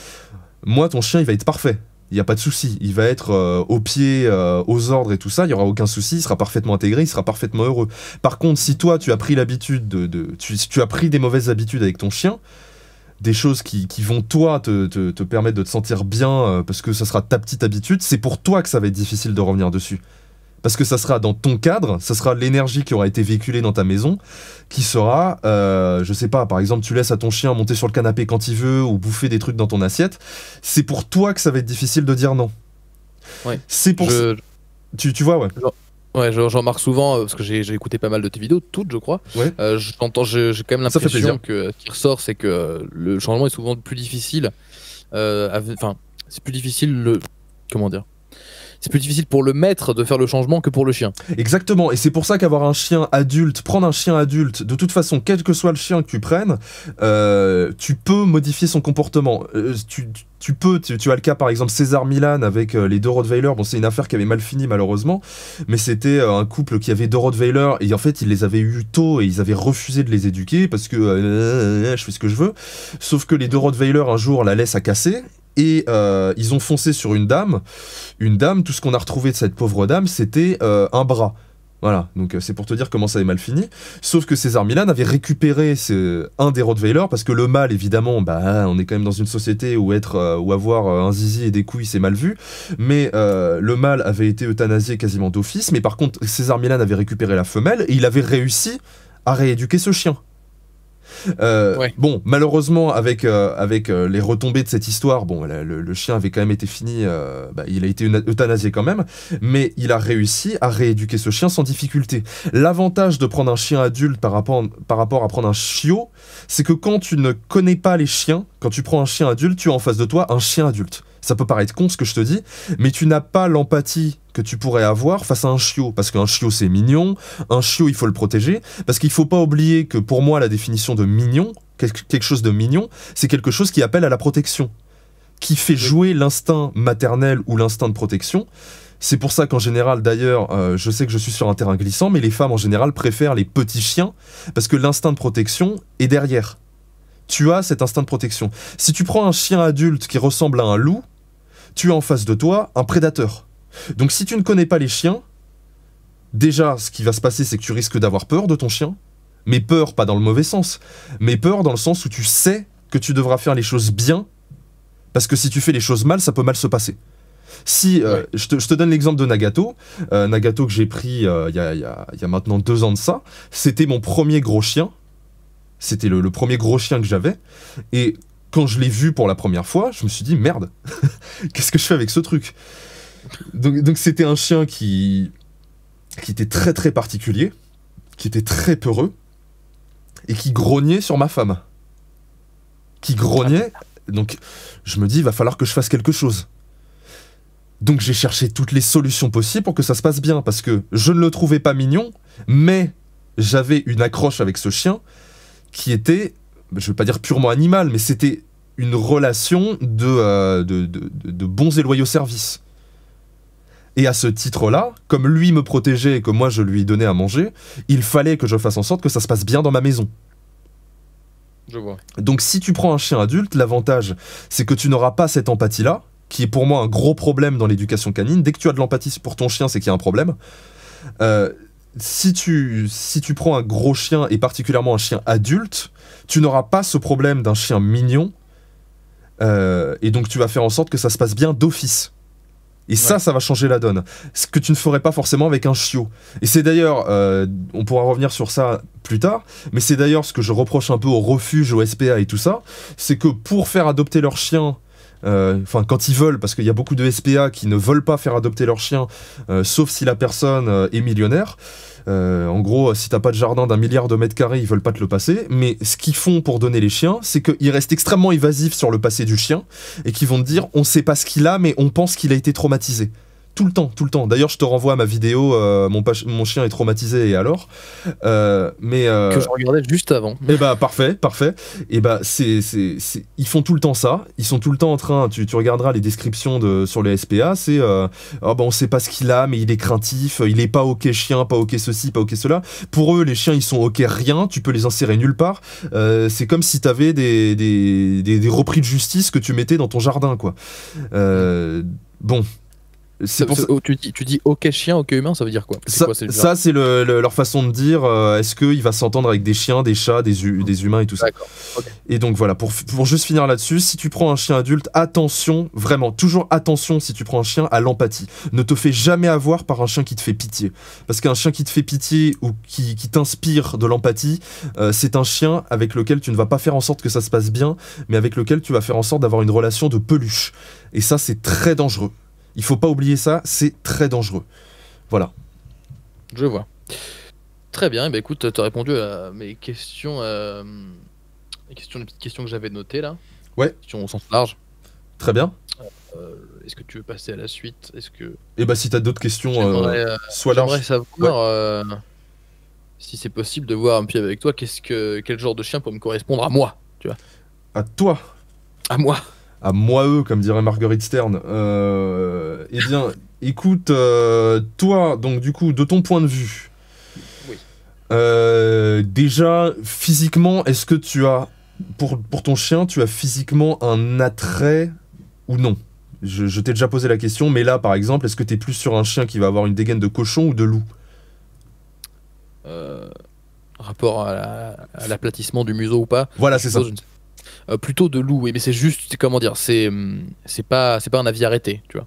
moi ton chien il va être parfait il n'y a pas de souci. Il va être euh, au pied, euh, aux ordres et tout ça, il n'y aura aucun souci, il sera parfaitement intégré, il sera parfaitement heureux. Par contre, si toi, tu as pris l'habitude de. tu, as pris des mauvaises habitudes avec ton chien, des choses qui, vont, toi, te, permettre de te sentir bien, euh, parce que ça sera ta petite habitude, c'est pour toi que ça va être difficile de revenir dessus. Parce que ça sera dans ton cadre, ça sera l'énergie qui aura été véhiculée dans ta maison, qui sera, euh, je sais pas, par exemple, tu laisses à ton chien monter sur le canapé quand il veut ou bouffer des trucs dans ton assiette. C'est pour toi que ça va être difficile de dire non. Ouais. C'est pour Tu, tu vois, ouais. Ouais, j'en remarque souvent, euh, parce que j'ai écouté pas mal de tes vidéos, toutes je crois. Ouais. Euh, j'entends j'ai quand même l'impression que ce qui ressort, c'est que le changement est souvent plus difficile. Enfin, c'est plus difficile le. Comment dire c'est plus difficile pour le maître de faire le changement que pour le chien. Exactement, et c'est pour ça qu'avoir un chien adulte, prendre un chien adulte, de toute façon, quel que soit le chien que tu prennes, euh, tu peux modifier son comportement. Euh, tu, peux, tu, as le cas par exemple César Milan avec euh, les deux Rottweiler. Bon, c'est une affaire qui avait mal fini malheureusement, mais c'était un couple qui avait deux Rottweiler et en fait ils les avaient eu tôt et ils avaient refusé de les éduquer parce que je fais ce que je veux. Sauf que les deux Rottweiler un jour la laissent à casser et euh, ils ont foncé sur une dame. Une dame, tout ce qu'on a retrouvé de cette pauvre dame, c'était euh, un bras. Voilà, donc euh, c'est pour te dire comment ça est mal fini. Sauf que César Milan avait récupéré un des Rottweiler, parce que le mâle évidemment, bah, on est quand même dans une société où être ou avoir un zizi et des couilles, c'est mal vu. Mais le mâle avait été euthanasié quasiment d'office, mais par contre, César Milan avait récupéré la femelle, et il avait réussi à rééduquer ce chien. Euh, bon, malheureusement, avec, euh, avec euh, les retombées de cette histoire, bon, le, chien avait quand même été fini, bah, il a été euthanasié quand même, mais il a réussi à rééduquer ce chien sans difficulté. L'avantage de prendre un chien adulte par rapport, par rapport à prendre un chiot, c'est que quand tu ne connais pas les chiens, quand tu prends un chien adulte, tu as en face de toi un chien adulte. Ça peut paraître con ce que je te dis, mais tu n'as pas l'empathie que tu pourrais avoir face à un chiot. Parce qu'un chiot, c'est mignon. Un chiot, il faut le protéger. Parce qu'il faut pas oublier que pour moi, la définition de mignon, quelque chose de mignon, c'est quelque chose qui appelle à la protection. Qui fait jouer l'instinct maternel ou l'instinct de protection. C'est pour ça qu'en général, d'ailleurs, euh, je sais que je suis sur un terrain glissant, mais les femmes en général préfèrent les petits chiens parce que l'instinct de protection est derrière. Tu as cet instinct de protection. Si tu prends un chien adulte qui ressemble à un loup, tu as en face de toi un prédateur. Donc si tu ne connais pas les chiens, déjà ce qui va se passer c'est que tu risques d'avoir peur de ton chien, mais peur pas dans le mauvais sens, mais peur dans le sens où tu sais que tu devras faire les choses bien, parce que si tu fais les choses mal, ça peut mal se passer. Si, euh, je, te, donne l'exemple de Nagato, euh, Nagato que j'ai pris euh, il y, a, maintenant deux ans de ça, c'était mon premier gros chien, c'était le, le premier gros chien que j'avais, et quand je l'ai vu pour la première fois, je me suis dit merde, qu'est-ce que je fais avec ce truc Donc c'était un chien qui, qui était très très particulier, qui était très peureux et qui grognait sur ma femme. Qui grognait. Donc je me dis, il va falloir que je fasse quelque chose. Donc j'ai cherché toutes les solutions possibles pour que ça se passe bien, parce que je ne le trouvais pas mignon, mais j'avais une accroche avec ce chien qui était, je ne vais pas dire purement animal, mais c'était une relation euh, de, de, bons et loyaux services. Et à ce titre-là, comme lui me protégeait et que moi je lui donnais à manger, il fallait que je fasse en sorte que ça se passe bien dans ma maison. Je vois. Donc si tu prends un chien adulte, l'avantage, c'est que tu n'auras pas cette empathie-là, qui est pour moi un gros problème dans l'éducation canine. Dès que tu as de l'empathie pour ton chien, c'est qu'il y a un problème. Euh, si tu, si tu prends un gros chien, et particulièrement un chien adulte, tu n'auras pas ce problème d'un chien mignon euh, et donc tu vas faire en sorte que ça se passe bien d'office. Et ça, ça va changer la donne. Ce que tu ne ferais pas forcément avec un chiot. Et c'est d'ailleurs, euh, on pourra revenir sur ça plus tard, mais c'est d'ailleurs ce que je reproche un peu aux refuges Aux SPA et tout ça, c'est que pour faire adopter leur chien, euh, enfin quand ils veulent, parce qu'il y a beaucoup de SPA qui ne veulent pas faire adopter leur chien, sauf si la personne est millionnaire, euh, en gros, si t'as pas de jardin d'un milliard de mètres carrés, ils veulent pas te le passer. Mais ce qu'ils font pour donner les chiens, c'est qu'ils restent extrêmement évasifs sur le passé du chien et qu'ils vont te dire on sait pas ce qu'il a, mais on pense qu'il a été traumatisé tout le temps, tout le temps. D'ailleurs, je te renvoie à ma vidéo euh, mon, chien est traumatisé et alors euh, mais euh, que je regardais juste avant. Eh ben, parfait, parfait. Et eh ben, c'est ils font tout le temps ça, ils sont tout le temps en train tu, regarderas les descriptions sur les SPA, c'est Ah ben, on sait pas ce qu'il a mais il est craintif, il est pas OK chien, pas OK ceci, pas OK cela. Pour eux, les chiens ils sont OK rien, tu peux les insérer nulle part. c'est comme si tu avais des des repris de justice que tu mettais dans ton jardin quoi. bon, Oh, tu, dis, ok chien, ok humain, ça veut dire quoi Ça, c'est leur façon de dire euh, est-ce qu'il va s'entendre avec des chiens, des chats, des, humains et tout ça. Et donc voilà, pour, juste finir là-dessus, si tu prends un chien adulte, attention, vraiment, toujours attention si tu prends un chien à l'empathie. Ne te fais jamais avoir par un chien qui te fait pitié. Parce qu'un chien qui te fait pitié ou qui, qui t'inspire de l'empathie, euh, c'est un chien avec lequel tu ne vas pas faire en sorte que ça se passe bien, mais avec lequel tu vas faire en sorte d'avoir une relation de peluche. Et ça, c'est très dangereux. Il faut pas oublier ça, c'est très dangereux. Voilà. Je vois. Très bien, bah écoute, tu as répondu à mes questions, les, euh, questions les petites questions que j'avais notées là. Ouais. Questions au sens large. Très bien. Euh, est-ce que tu veux passer à la suite Est-ce que. Eh bah si as d'autres questions, euh, euh soit large. J'aimerais savoir si c'est possible de voir un pied avec toi. Qu'est-ce que quel genre de chien peut me correspondre à moi, tu vois À toi. À moi à moi eux, comme dirait Marguerite Stern, euh, eh bien, écoute, euh, toi, donc du coup, de ton point de vue, euh, déjà, physiquement, est-ce que tu as, pour, pour ton chien, tu as physiquement un attrait ou non Je, t'ai déjà posé la question, mais là, par exemple, est-ce que tu es plus sur un chien qui va avoir une dégaine de cochon ou de loup Rapport à, l'aplatissement du museau ou pas Voilà, c'est ça. Euh, plutôt de loup, Mais c'est juste, comment dire, hum, c'est pas c'est pas un avis arrêté, tu vois.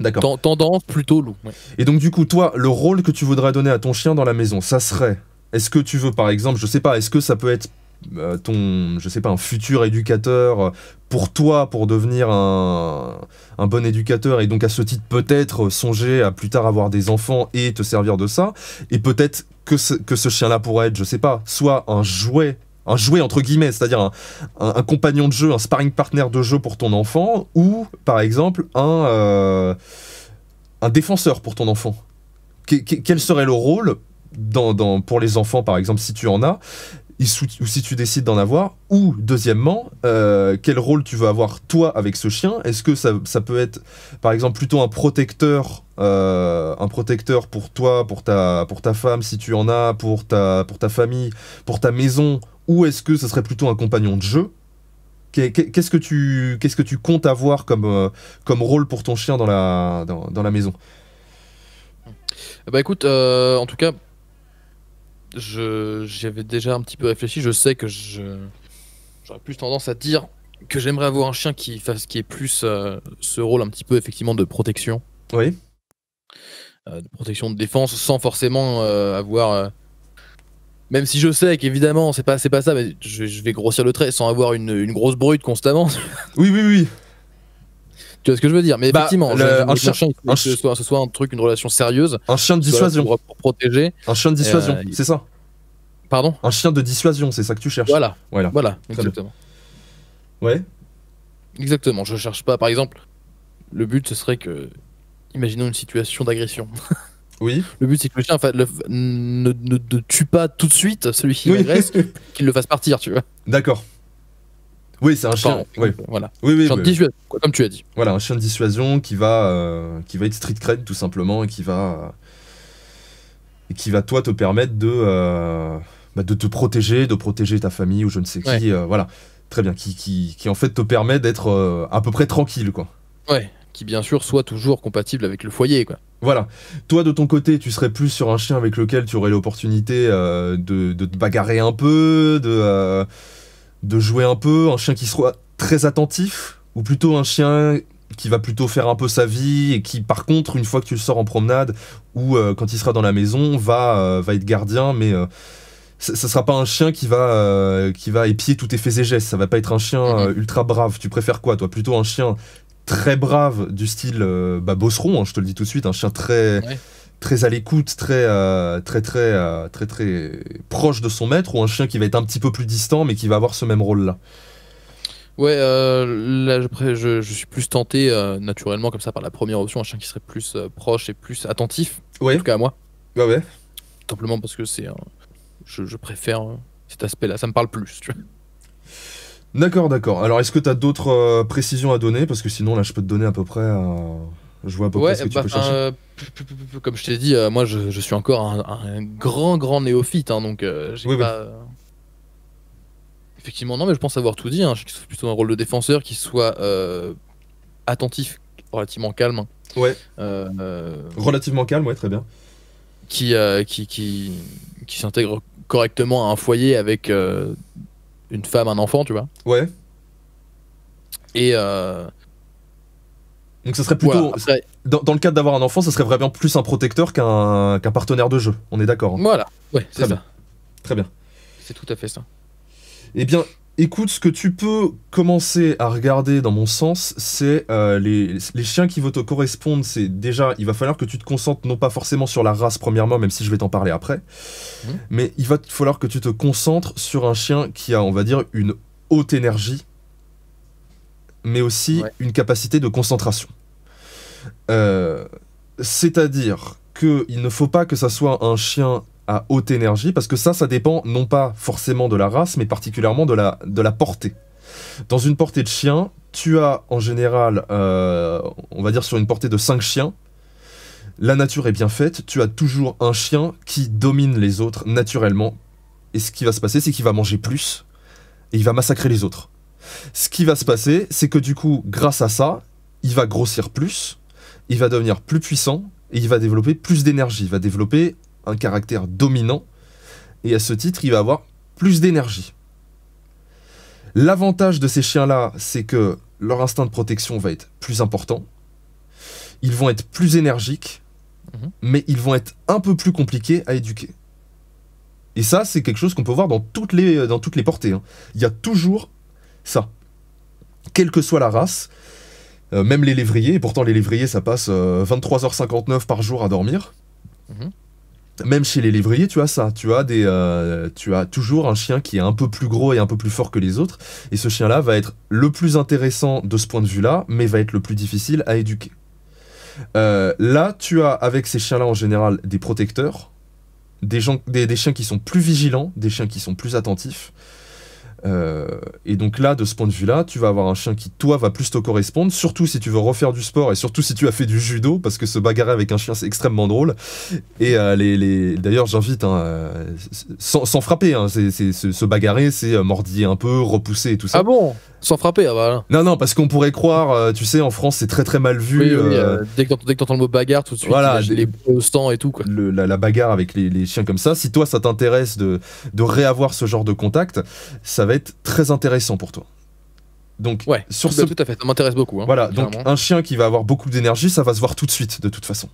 D'accord. Tendance plutôt loup. Et donc du coup, toi, le rôle que tu voudrais donner à ton chien dans la maison, ça serait. Est-ce que tu veux, par exemple, je sais pas, est-ce que ça peut être euh, ton, je sais pas, un futur éducateur euh, pour toi, pour devenir un, bon éducateur et donc à ce titre peut-être songer à plus tard avoir des enfants et te servir de ça et peut-être que ce, que ce chien-là pourrait être, je sais pas, soit un jouet un jouet entre guillemets, c'est-à-dire un, compagnon de jeu, un sparring partner de jeu pour ton enfant, ou par exemple un, euh, un défenseur pour ton enfant. quel serait le rôle dans, pour les enfants, par exemple, si tu en as ou si tu décides d'en avoir, ou deuxièmement, euh, quel rôle tu veux avoir toi avec ce chien Est-ce que ça, peut être, par exemple, plutôt un protecteur, euh, un protecteur pour toi, pour ta, pour ta femme si tu en as, pour ta, pour ta famille, pour ta maison, ou est-ce que ça serait plutôt un compagnon de jeu Qu'est-ce que tu qu'est-ce que tu comptes avoir comme euh, comme rôle pour ton chien dans la dans, la maison Bah écoute, euh, en tout cas, j'avais déjà un petit peu réfléchi. Je sais que j'aurais plus tendance à dire que j'aimerais avoir un chien qui fasse qui ait plus euh, ce rôle un petit peu effectivement de protection. Oui. de protection de défense sans forcément avoir même si je sais qu'évidemment, c'est pas, pas ça, mais je, vais grossir le trait sans avoir une, grosse brute constamment. oui, oui, oui. Tu vois ce que je veux dire Mais bah, effectivement, je un que ce soit, un truc, une relation sérieuse. Un chien de dissuasion. Pour, protéger. Un chien de dissuasion, euh, c'est ça Pardon Un chien de dissuasion, c'est ça que tu cherches. Voilà. Voilà, voilà exactement. Ouais. Exactement, je cherche pas, par exemple, le but ce serait que. Imaginons une situation d'agression. Oui. Le but, c'est que le chien ne, ne, tue pas tout de suite celui qui oui. qu'il le fasse partir, tu vois. D'accord. Oui, c'est un chien. Oui. Voilà. chien de dissuasion, comme tu as dit. Voilà, un chien de dissuasion qui va, euh, qui va être street cred tout simplement et qui va, qui va toi te permettre de, euh, bah, de te protéger, de protéger ta famille ou je ne sais qui. Euh, voilà, très bien. Qui, qui, qui, en fait te permet d'être à peu près tranquille, quoi. Ouais qui bien sûr soit toujours compatible avec le foyer. Quoi. Voilà. Toi, de ton côté, tu serais plus sur un chien avec lequel tu aurais l'opportunité euh, de, te bagarrer un peu, de, euh, de jouer un peu, un chien qui soit très attentif, ou plutôt un chien qui va plutôt faire un peu sa vie et qui, par contre, une fois que tu le sors en promenade ou euh, quand il sera dans la maison, va, va être gardien, mais ça, ne sera pas un chien qui va qui va épier tous tes faits et gestes. Ça va pas être un chien ultra brave. Tu préfères quoi, toi Plutôt un chien très brave, du style euh, bah, bosseron, hein, je te le dis tout de suite, un chien très. très à l'écoute, très, euh, très, euh, très, très, proche de son maître, ou un chien qui va être un petit peu plus distant, mais qui va avoir ce même rôle-là Ouais, là, je, je, suis plus tenté naturellement comme ça par la première option, un chien qui serait plus proche et plus attentif, ouais. en tout cas à moi. Ouais, Simplement parce que c'est, je, je, préfère cet aspect-là, ça me parle plus, tu vois. D'accord, d'accord. Alors, est-ce que tu as d'autres euh, précisions à donner Parce que sinon, là, je peux te donner à peu près. Euh, je vois à peu près ce que tu bah, peux chercher. Euh, comme je t'ai dit, moi, je, suis encore un, grand, grand néophyte. Hein, donc, j'ai pas. Effectivement, non, mais je pense avoir tout dit. Hein. Je suis plutôt un rôle de défenseur qui soit attentif, relativement calme. Ouais. relativement calme, ouais, très bien. Qui, qui, qui, qui s'intègre correctement à un foyer avec une femme, un enfant, tu vois. Ouais. Et. Euh... Donc ça serait plutôt. dans, le cadre d'avoir un enfant, ça serait vraiment plus un protecteur qu'un partenaire de jeu. On est d'accord. Hein. Voilà. Ouais, c'est Très bien. C'est tout à fait ça. Eh bien, Écoute, ce que tu peux commencer à regarder dans mon sens, c'est euh, les, chiens qui vont te correspondre. C'est déjà, il va falloir que tu te concentres non pas forcément sur la race premièrement, même si je vais t'en parler après, mmh. mais il va falloir que tu te concentres sur un chien qui a, on va dire, une haute énergie, mais aussi une capacité de concentration. Euh, c'est-à-dire qu'il ne faut pas que ça soit un chien haute énergie, parce que ça, ça dépend non pas forcément de la race, mais particulièrement de la, de la portée. Dans une portée de chien, tu as en général, euh, on va dire sur une portée de cinq chiens, la nature est bien faite, tu as toujours un chien qui domine les autres naturellement, et ce qui va se passer, c'est qu'il va manger plus, et il va massacrer les autres. Ce qui va se passer, c'est que du coup, grâce à ça, il va grossir plus, il va devenir plus puissant, et il va développer plus d'énergie, il va développer un caractère dominant, et à ce titre, il va avoir plus d'énergie. L'avantage de ces chiens-là, c'est que leur instinct de protection va être plus important, ils vont être plus énergiques, mhm. mais ils vont être un peu plus compliqués à éduquer. Et ça, c'est quelque chose qu'on peut voir dans toutes les, euh, dans toutes les portées. Hein. Il y a toujours ça. Quelle que soit la race, euh, même les lévriers, pourtant les lévriers, ça passe 23h59 euh, par jour à dormir. Mhm même chez les lévriers, tu as ça. Tu as, des, euh, tu as toujours un chien qui est un peu plus gros et un peu plus fort que les autres. Et ce chien-là va être le plus intéressant de ce point de vue-là, mais va être le plus difficile à éduquer. Euh, là, tu as avec ces chiens-là en général des protecteurs, des, gens, des, chiens qui sont plus vigilants, des chiens qui sont plus attentifs, euh, et donc là, de ce point de vue-là, tu vas avoir un chien qui, toi, va plus te correspondre, surtout si tu veux refaire du sport et surtout si tu as fait du judo, parce que se bagarrer avec un chien, c'est extrêmement drôle. Et euh, les, les... d'ailleurs, j'invite, hein, euh, sans, sans, frapper, hein, c'est, se bagarrer, c'est mordiller un peu, repousser et tout ça. Ah bon sans frapper, ah bah, Non, non, parce qu'on pourrait croire, euh, tu sais, en France, c'est très très mal vu. Euh, euh, dès que t'entends le mot bagarre, tout de suite, les stands et tout. la, bagarre avec les, chiens comme ça, si toi ça t'intéresse de, réavoir ce genre de contact, ça va être très intéressant pour toi. Donc, ouais, sur ce... tout à fait, ça m'intéresse beaucoup. Hein, voilà, donc un chien qui va avoir beaucoup d'énergie, ça va se voir tout de suite, de toute façon.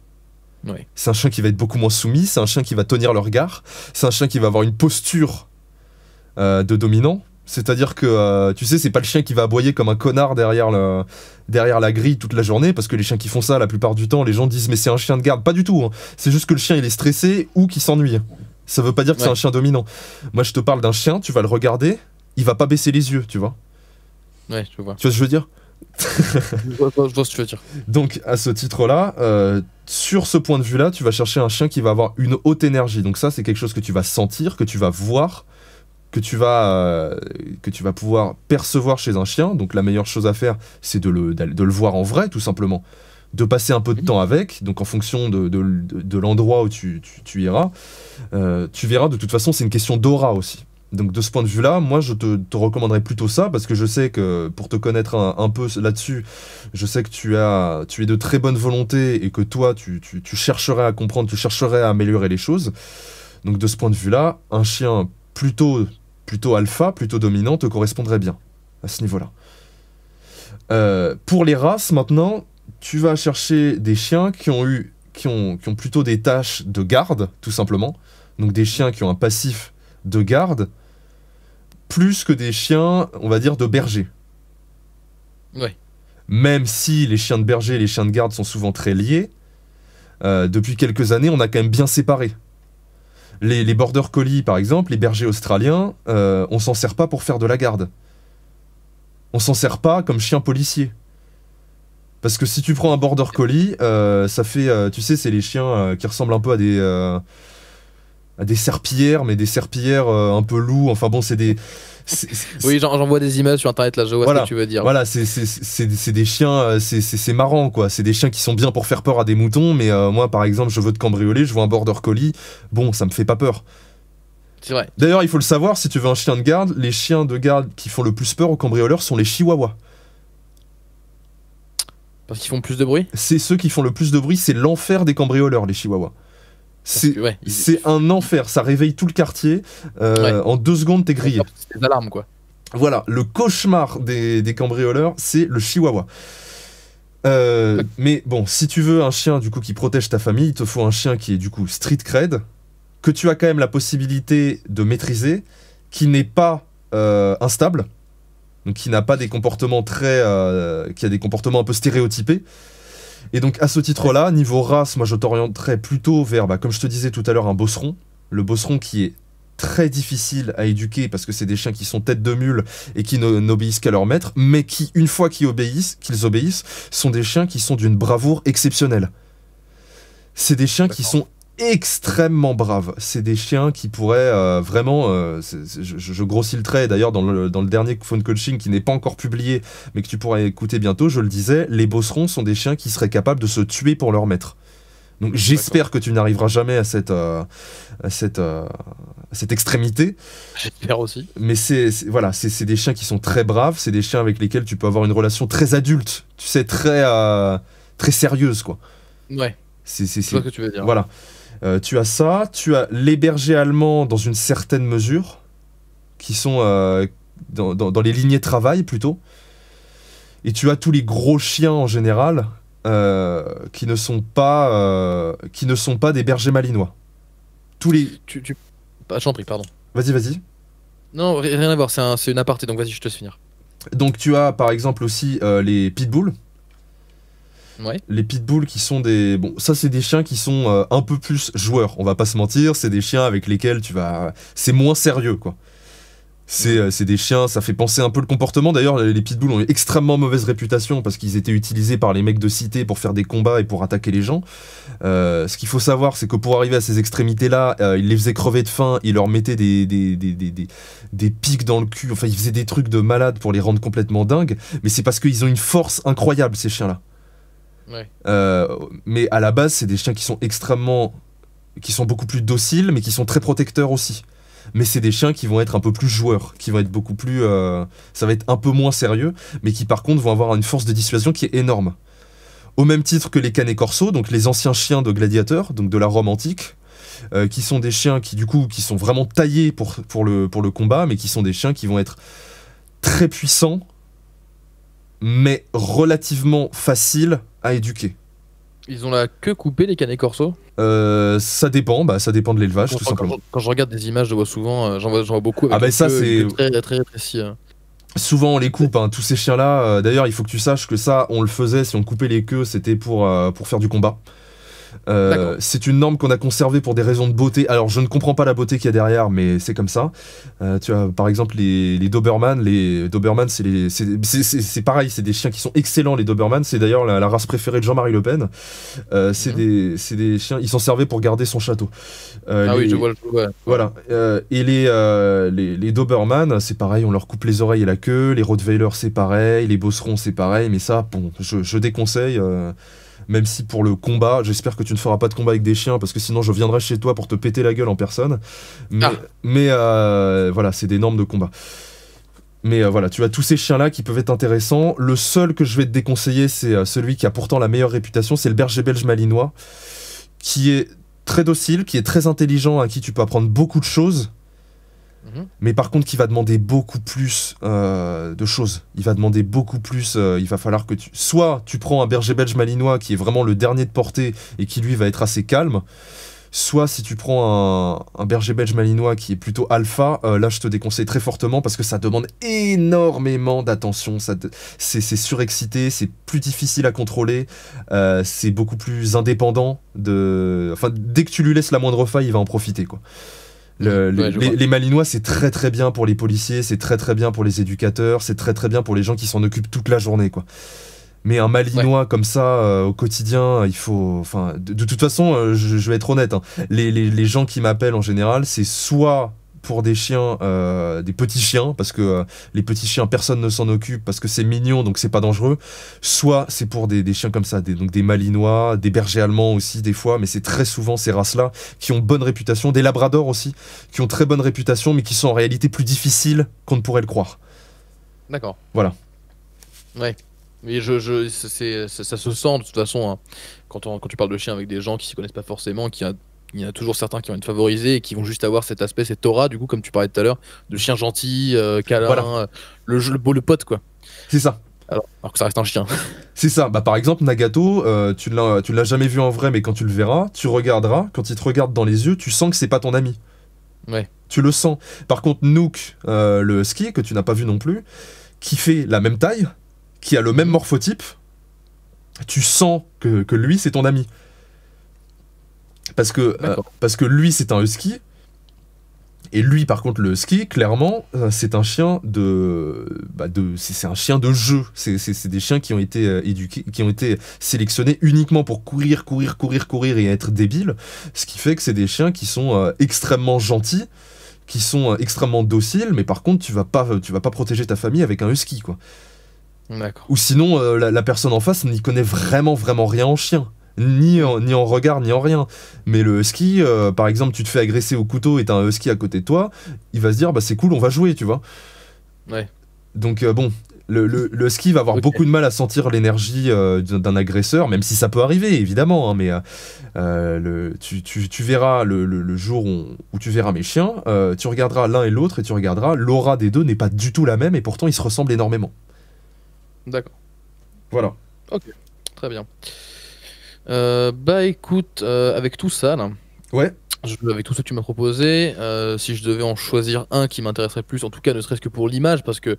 Oui. C'est un chien qui va être beaucoup moins soumis, c'est un chien qui va tenir le regard, c'est un chien qui va avoir une posture de dominant, c'est-à-dire que, euh, tu sais, c'est pas le chien qui va aboyer comme un connard derrière, le, derrière la grille toute la journée, parce que les chiens qui font ça, la plupart du temps, les gens disent mais c'est un chien de garde. Pas du tout, hein. c'est juste que le chien il est stressé ou qu'il s'ennuie. Ça veut pas dire que c'est un chien dominant. Moi je te parle d'un chien, tu vas le regarder, il va pas baisser les yeux, tu vois. Ouais, je vois. Tu vois ce que je veux dire je, vois, ce que tu veux dire. Donc, à ce titre-là, euh, sur ce point de vue-là, tu vas chercher un chien qui va avoir une haute énergie. Donc, ça, c'est quelque chose que tu vas sentir, que tu vas voir que tu vas euh, que tu vas pouvoir percevoir chez un chien. Donc la meilleure chose à faire, c'est de le, voir en vrai, tout simplement. De passer un peu de temps avec, donc en fonction de, l'endroit où tu, iras, euh, tu verras, de toute façon, c'est une question d'aura aussi. Donc de ce point de vue-là, moi je te, te, recommanderais plutôt ça parce que je sais que pour te connaître un, peu là-dessus, je sais que tu as tu es de très bonne volonté et que toi tu, tu, chercherais à comprendre, tu chercherais à améliorer les choses. Donc de ce point de vue-là, un chien plutôt, plutôt alpha, plutôt dominant, te correspondrait bien à ce niveau-là. Euh, pour les races, maintenant, tu vas chercher des chiens qui ont, eu, qui, ont, qui ont plutôt des tâches de garde, tout simplement. Donc des chiens qui ont un passif de garde, plus que des chiens, on va dire, de berger. Même si les chiens de berger et les chiens de garde sont souvent très liés, euh, depuis quelques années, on a quand même bien séparé les, border collies, par exemple, les bergers australiens, euh, on s'en sert pas pour faire de la garde. On s'en sert pas comme chien policier. Parce que si tu prends un border collie, euh, ça fait, euh, tu sais, c'est les chiens qui ressemblent un peu à des à des serpillères, mais des serpillères un peu loups. Enfin bon, c'est des oui, j'en vois des images sur internet là, je vois ce que tu veux dire. Voilà, c'est des chiens, euh, c'est marrant quoi. C'est des chiens qui sont bien pour faire peur à des moutons, mais euh, moi par exemple, je veux te cambrioler, je vois un border collie, bon, ça me fait pas peur. C'est vrai. D'ailleurs, il faut le savoir, si tu veux un chien de garde, les chiens de garde qui font le plus peur aux cambrioleurs sont les chihuahuas. Parce qu'ils font plus de bruit C'est ceux qui font le plus de bruit, c'est l'enfer des cambrioleurs, les chihuahuas. C'est un enfer, ça réveille tout le quartier. Euh, en deux secondes, t'es grillé. C'est des alarmes, quoi. Voilà, le cauchemar des, cambrioleurs, c'est le chihuahua. Euh, mais bon, si tu veux un chien du coup qui protège ta famille, il te faut un chien qui est du coup street cred, que tu as quand même la possibilité de maîtriser, qui n'est pas euh, instable, qui n'a pas des comportements très, qui a des comportements un peu stéréotypés. Et donc à ce titre-là, niveau race, moi je t'orienterais plutôt vers, bah, comme je te disais tout à l'heure, un bosseron. Le bosseron qui est très difficile à éduquer parce que c'est des chiens qui sont têtes de mule et qui n'obéissent qu'à leur maître, mais qui, une fois qu'ils obéissent, qu'ils obéissent, sont des chiens qui sont d'une bravoure exceptionnelle. C'est des chiens qui sont extrêmement braves. C'est des chiens qui pourraient euh, vraiment, euh, je, je, grossis le trait, d'ailleurs dans le, dans le, dernier phone coaching qui n'est pas encore publié, mais que tu pourrais écouter bientôt, je le disais, les bosserons sont des chiens qui seraient capables de se tuer pour leur maître. Donc j'espère que tu n'arriveras jamais à cette, euh, à cette, extrémité. J'espère aussi. Mais c'est voilà, c'est des chiens qui sont très braves, c'est des chiens avec lesquels tu peux avoir une relation très adulte, tu sais, très, très sérieuse quoi. Ouais. C'est ce que tu veux dire. Voilà. Euh, tu as ça, tu as les bergers allemands dans une certaine mesure, qui sont euh, dans, les lignées de travail plutôt. Et tu as tous les gros chiens en général euh, qui, ne sont pas, qui ne sont pas des bergers malinois. Tous les. Tu, tu... Ah, J'en prie, pardon. Vas-y, vas-y. Non, rien à voir, c'est une aparté, donc vas-y, je te laisse finir. Donc tu as par exemple aussi les pitbulls les pitbulls qui sont des bon ça c'est des chiens qui sont euh, un peu plus joueurs. On va pas se mentir, c'est des chiens avec lesquels tu vas c'est moins sérieux quoi. C'est euh, des chiens, ça fait penser un peu le comportement. D'ailleurs, les pitbulls ont une extrêmement mauvaise réputation parce qu'ils étaient utilisés par les mecs de cité pour faire des combats et pour attaquer les gens. Euh, ce qu'il faut savoir, c'est que pour arriver à ces extrémités-là, ils les faisaient crever de faim, ils leur mettaient des, des, des pics dans le cul, enfin, ils faisaient des trucs de malades pour les rendre complètement dingues. Mais c'est parce qu'ils ont une force incroyable, ces chiens-là. Euh, mais à la base, c'est des chiens qui sont extrêmement. qui sont beaucoup plus dociles, mais qui sont très protecteurs aussi. Mais c'est des chiens qui vont être un peu plus joueurs, qui vont être beaucoup plus. Euh, ça va être un peu moins sérieux, mais qui par contre vont avoir une force de dissuasion qui est énorme. Au même titre que les canets corso, donc les anciens chiens de gladiateurs, donc de la Rome antique, euh, qui sont des chiens qui du coup qui sont vraiment taillés pour, pour, le, pour le combat, mais qui sont des chiens qui vont être très puissants, mais relativement facile à éduquer. Ils ont la queue coupée, les canets corso euh, Ça dépend, bah, ça dépend de l'élevage, tout simplement. Quand je, regarde des images, je vois souvent, euh, j'en vois, beaucoup. Ah, avec ah, bah ça, c'est. Très, très hein. Souvent, on les coupe, hein, tous ces chiens-là. Euh, d'ailleurs, il faut que tu saches que ça, on le faisait, si on coupait les queues, c'était pour faire du combat. Euh, c'est une norme qu'on a conservée pour des raisons de beauté. Alors, je ne comprends pas la beauté qu'il y a derrière, mais c'est comme ça. Euh, tu as, par exemple, les, les Doberman. c'est pareil, c'est des chiens qui sont excellents, les Doberman. C'est d'ailleurs la, race préférée de Jean-Marie Le Pen. Euh, mhm. c'est des, chiens, ils s'en servaient pour garder son château. ah oui, je vois Voilà. et les, les, les Doberman, c'est pareil, on leur coupe les oreilles et la queue. Les Rottweilers c'est pareil. Les Bosserons, c'est pareil. Mais ça, je, je déconseille même si pour le combat, j'espère que tu ne feras pas de combat avec des chiens, parce que sinon je viendrai chez toi pour te péter la gueule en personne. Mais, ah. euh, voilà, c'est des normes de combat. Mais euh, voilà, tu as tous ces chiens-là qui peuvent être intéressants. Le seul que je vais te déconseiller, c'est euh, celui qui a pourtant la meilleure réputation, c'est le berger belge malinois, qui est très docile, qui est très intelligent, à qui tu peux apprendre beaucoup de choses, Mhm. Mais par contre, qui va demander beaucoup plus euh, de choses. Il va demander beaucoup plus. Euh, il va falloir que tu. Soit tu prends un berger belge malinois qui est vraiment le dernier de portée et qui lui va être assez calme. Soit si tu prends un, berger belge malinois qui est plutôt alpha, euh, là je te déconseille très fortement parce que ça demande énormément d'attention. C'est surexcité, c'est plus difficile à contrôler, c'est beaucoup plus indépendant. De... Enfin, dès que tu lui laisses la moindre faille, il va en profiter quoi les, Malinois, c'est très très bien pour les policiers, c'est très très bien pour les éducateurs, c'est très très bien pour les gens qui s'en occupent toute la journée, quoi. Mais un Malinois comme ça euh, au quotidien, il faut. Enfin, de, toute façon, euh, je, vais être honnête. Hein. les, les, gens qui m'appellent en général, c'est soit pour des chiens, euh, des petits chiens, parce que euh, les petits chiens, personne ne s'en occupe, parce que c'est mignon, donc c'est pas dangereux. Soit c'est pour des, chiens comme ça, donc des malinois, des bergers allemands aussi, des fois, mais c'est très souvent ces races-là qui ont bonne réputation, des labradors aussi, qui ont très bonne réputation, mais qui sont en réalité plus difficiles qu'on ne pourrait le croire. D'accord. Voilà. Ouais. Mais je, je ça, ça, se sent de toute façon, hein. quand, quand tu parles de chiens avec des gens qui s'y connaissent pas forcément, qui a il y a toujours certains qui vont être favorisés et qui vont juste avoir cet aspect, cette aura, du coup, comme tu parlais tout à l'heure, de chien gentil, euh, câlin, euh, le, beau, le pote, quoi. C'est ça. Alors, que ça reste un chien. C'est ça. Bah, par exemple, Nagato, euh, tu l'as, l'as jamais vu en vrai, mais quand tu le verras, tu regarderas. Quand il te regarde dans les yeux, tu sens que c'est pas ton ami. Ouais. Tu le sens. Par contre, Nook, le ski que tu n'as pas vu non plus, qui fait la même taille, qui a le même morphotype, tu sens que lui, c'est ton ami. Parce que, euh, parce que lui, c'est un husky. Et lui, par contre, le husky, clairement, euh, c'est un chien de, bah, de c'est un chien de jeu. C'est des chiens qui ont été euh, éduqués, qui ont été sélectionnés uniquement pour courir, courir, courir, courir et être débiles. Ce qui fait que c'est des chiens qui sont extrêmement gentils, qui sont extrêmement dociles, mais par contre, tu vas pas, tu vas pas protéger ta famille avec un husky, quoi. Ou sinon, la, la, personne en face n'y connaît vraiment, vraiment rien en chien ni en, regard, ni en rien. Mais le husky, euh, par exemple, tu te fais agresser au couteau et t'as un husky à côté de toi, il va se dire, bah c'est cool, on va jouer, tu vois. Ouais. Donc euh, bon, le, le, ski va avoir beaucoup de mal à sentir l'énergie euh, d'un agresseur, même si ça peut arriver, évidemment. Hein, mais le, tu, verras le, jour où, tu verras mes chiens, tu regarderas l'un et l'autre et tu regarderas, l'aura des deux n'est pas du tout la même et pourtant ils se ressemblent énormément. D'accord. Voilà. Ok, très bien. Euh, bah écoute, euh, avec tout ça là. Ouais. avec tout ce que tu m'as proposé, euh, si je devais en choisir un qui m'intéresserait plus, en tout cas ne serait-ce que pour l'image, parce que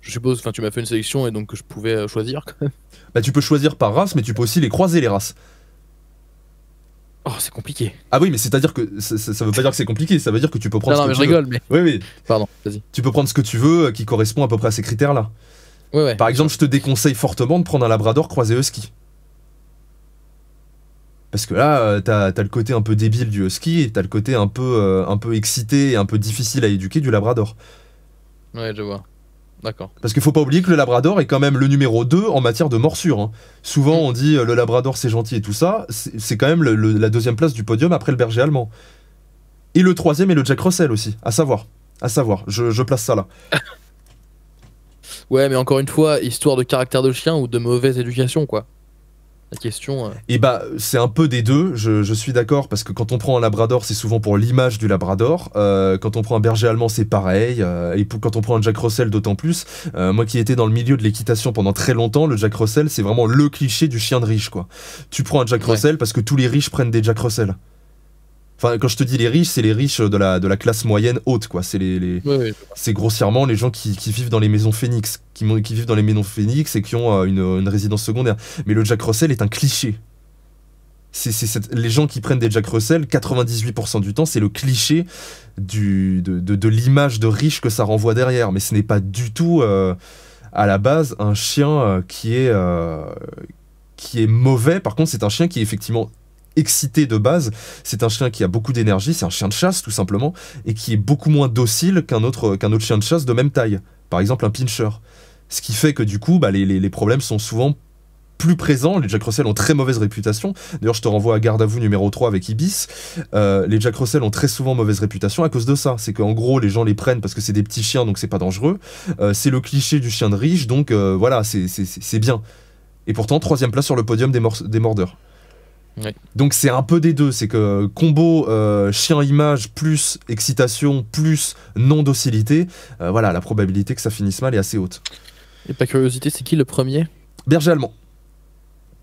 je suppose, que tu m'as fait une sélection et donc je pouvais choisir. Bah tu peux choisir par race, mais tu peux aussi les croiser les races. Oh, c'est compliqué. Ah oui, mais c'est-à-dire que ça, veut pas dire que c'est compliqué, ça veut dire que tu peux prendre non, ce que mais je rigole, Oui, oui. Pardon, vas-y. Tu peux prendre ce que tu veux qui correspond à peu près à ces critères-là. Ouais, Par exemple, je te déconseille fortement de prendre un labrador croisé husky. Parce que là, euh, t'as as le côté un peu débile du husky et t'as le côté un peu, euh, un peu excité et un peu difficile à éduquer du labrador. Ouais, je vois. D'accord. Parce qu'il faut pas oublier que le labrador est quand même le numéro 2 en matière de morsure. Hein. Souvent, on dit euh, le labrador c'est gentil et tout ça. C'est quand même la deuxième place du podium après le berger allemand. Et le troisième est le Jack Russell aussi, à savoir. À savoir, je, je place ça là. ouais, mais encore une fois, histoire de caractère de chien ou de mauvaise éducation, quoi. La question. Et euh, eh bah, c'est un peu des deux, je, suis d'accord, parce que quand on prend un labrador, c'est souvent pour l'image du labrador. Euh, quand on prend un berger allemand, c'est pareil. Euh, et pour, quand on prend un Jack Russell, d'autant plus. moi qui étais dans le milieu de l'équitation pendant très longtemps, le Jack Russell, c'est vraiment le cliché du chien de riche, quoi. Tu prends un Jack Russell parce que tous les riches prennent des Jack Russell. Enfin, quand je te dis les riches, c'est les riches de la, de la classe moyenne haute, quoi. C'est les, les... c'est grossièrement les gens qui, qui, vivent dans les maisons Phoenix, qui, qui vivent dans les maisons Phoenix et qui ont euh, une, une, résidence secondaire. Mais le Jack Russell est un cliché. C'est, les gens qui prennent des Jack Russell, 98% du temps, c'est le cliché du, de, de, de l'image de riche que ça renvoie derrière. Mais ce n'est pas du tout, euh, à la base, un chien euh, qui est qui est mauvais. Par contre, c'est un chien qui est effectivement excité de base. C'est un chien qui a beaucoup d'énergie, c'est un chien de chasse tout simplement, et qui est beaucoup moins docile qu'un autre, euh, qu'un autre chien de chasse de même taille, par exemple un pincher. Ce qui fait que du coup, bah, les, problèmes sont souvent plus présents. Les Jack Russell ont très mauvaise réputation. D'ailleurs, je te renvoie à Garde à vous numéro 3 avec Ibis. Euh, les Jack Russell ont très souvent mauvaise réputation à cause de ça. C'est qu'en gros, les gens les prennent parce que c'est des petits chiens, donc c'est pas dangereux. Euh, c'est le cliché du chien de riche, donc voilà, c'est bien. Et pourtant, troisième place sur le podium des, des mordeurs. Donc c'est un peu des deux, c'est que combo euh, chien-image plus excitation plus non-docilité, euh, voilà, la probabilité que ça finisse mal est assez haute. Et par curiosité, c'est qui le premier Berger allemand.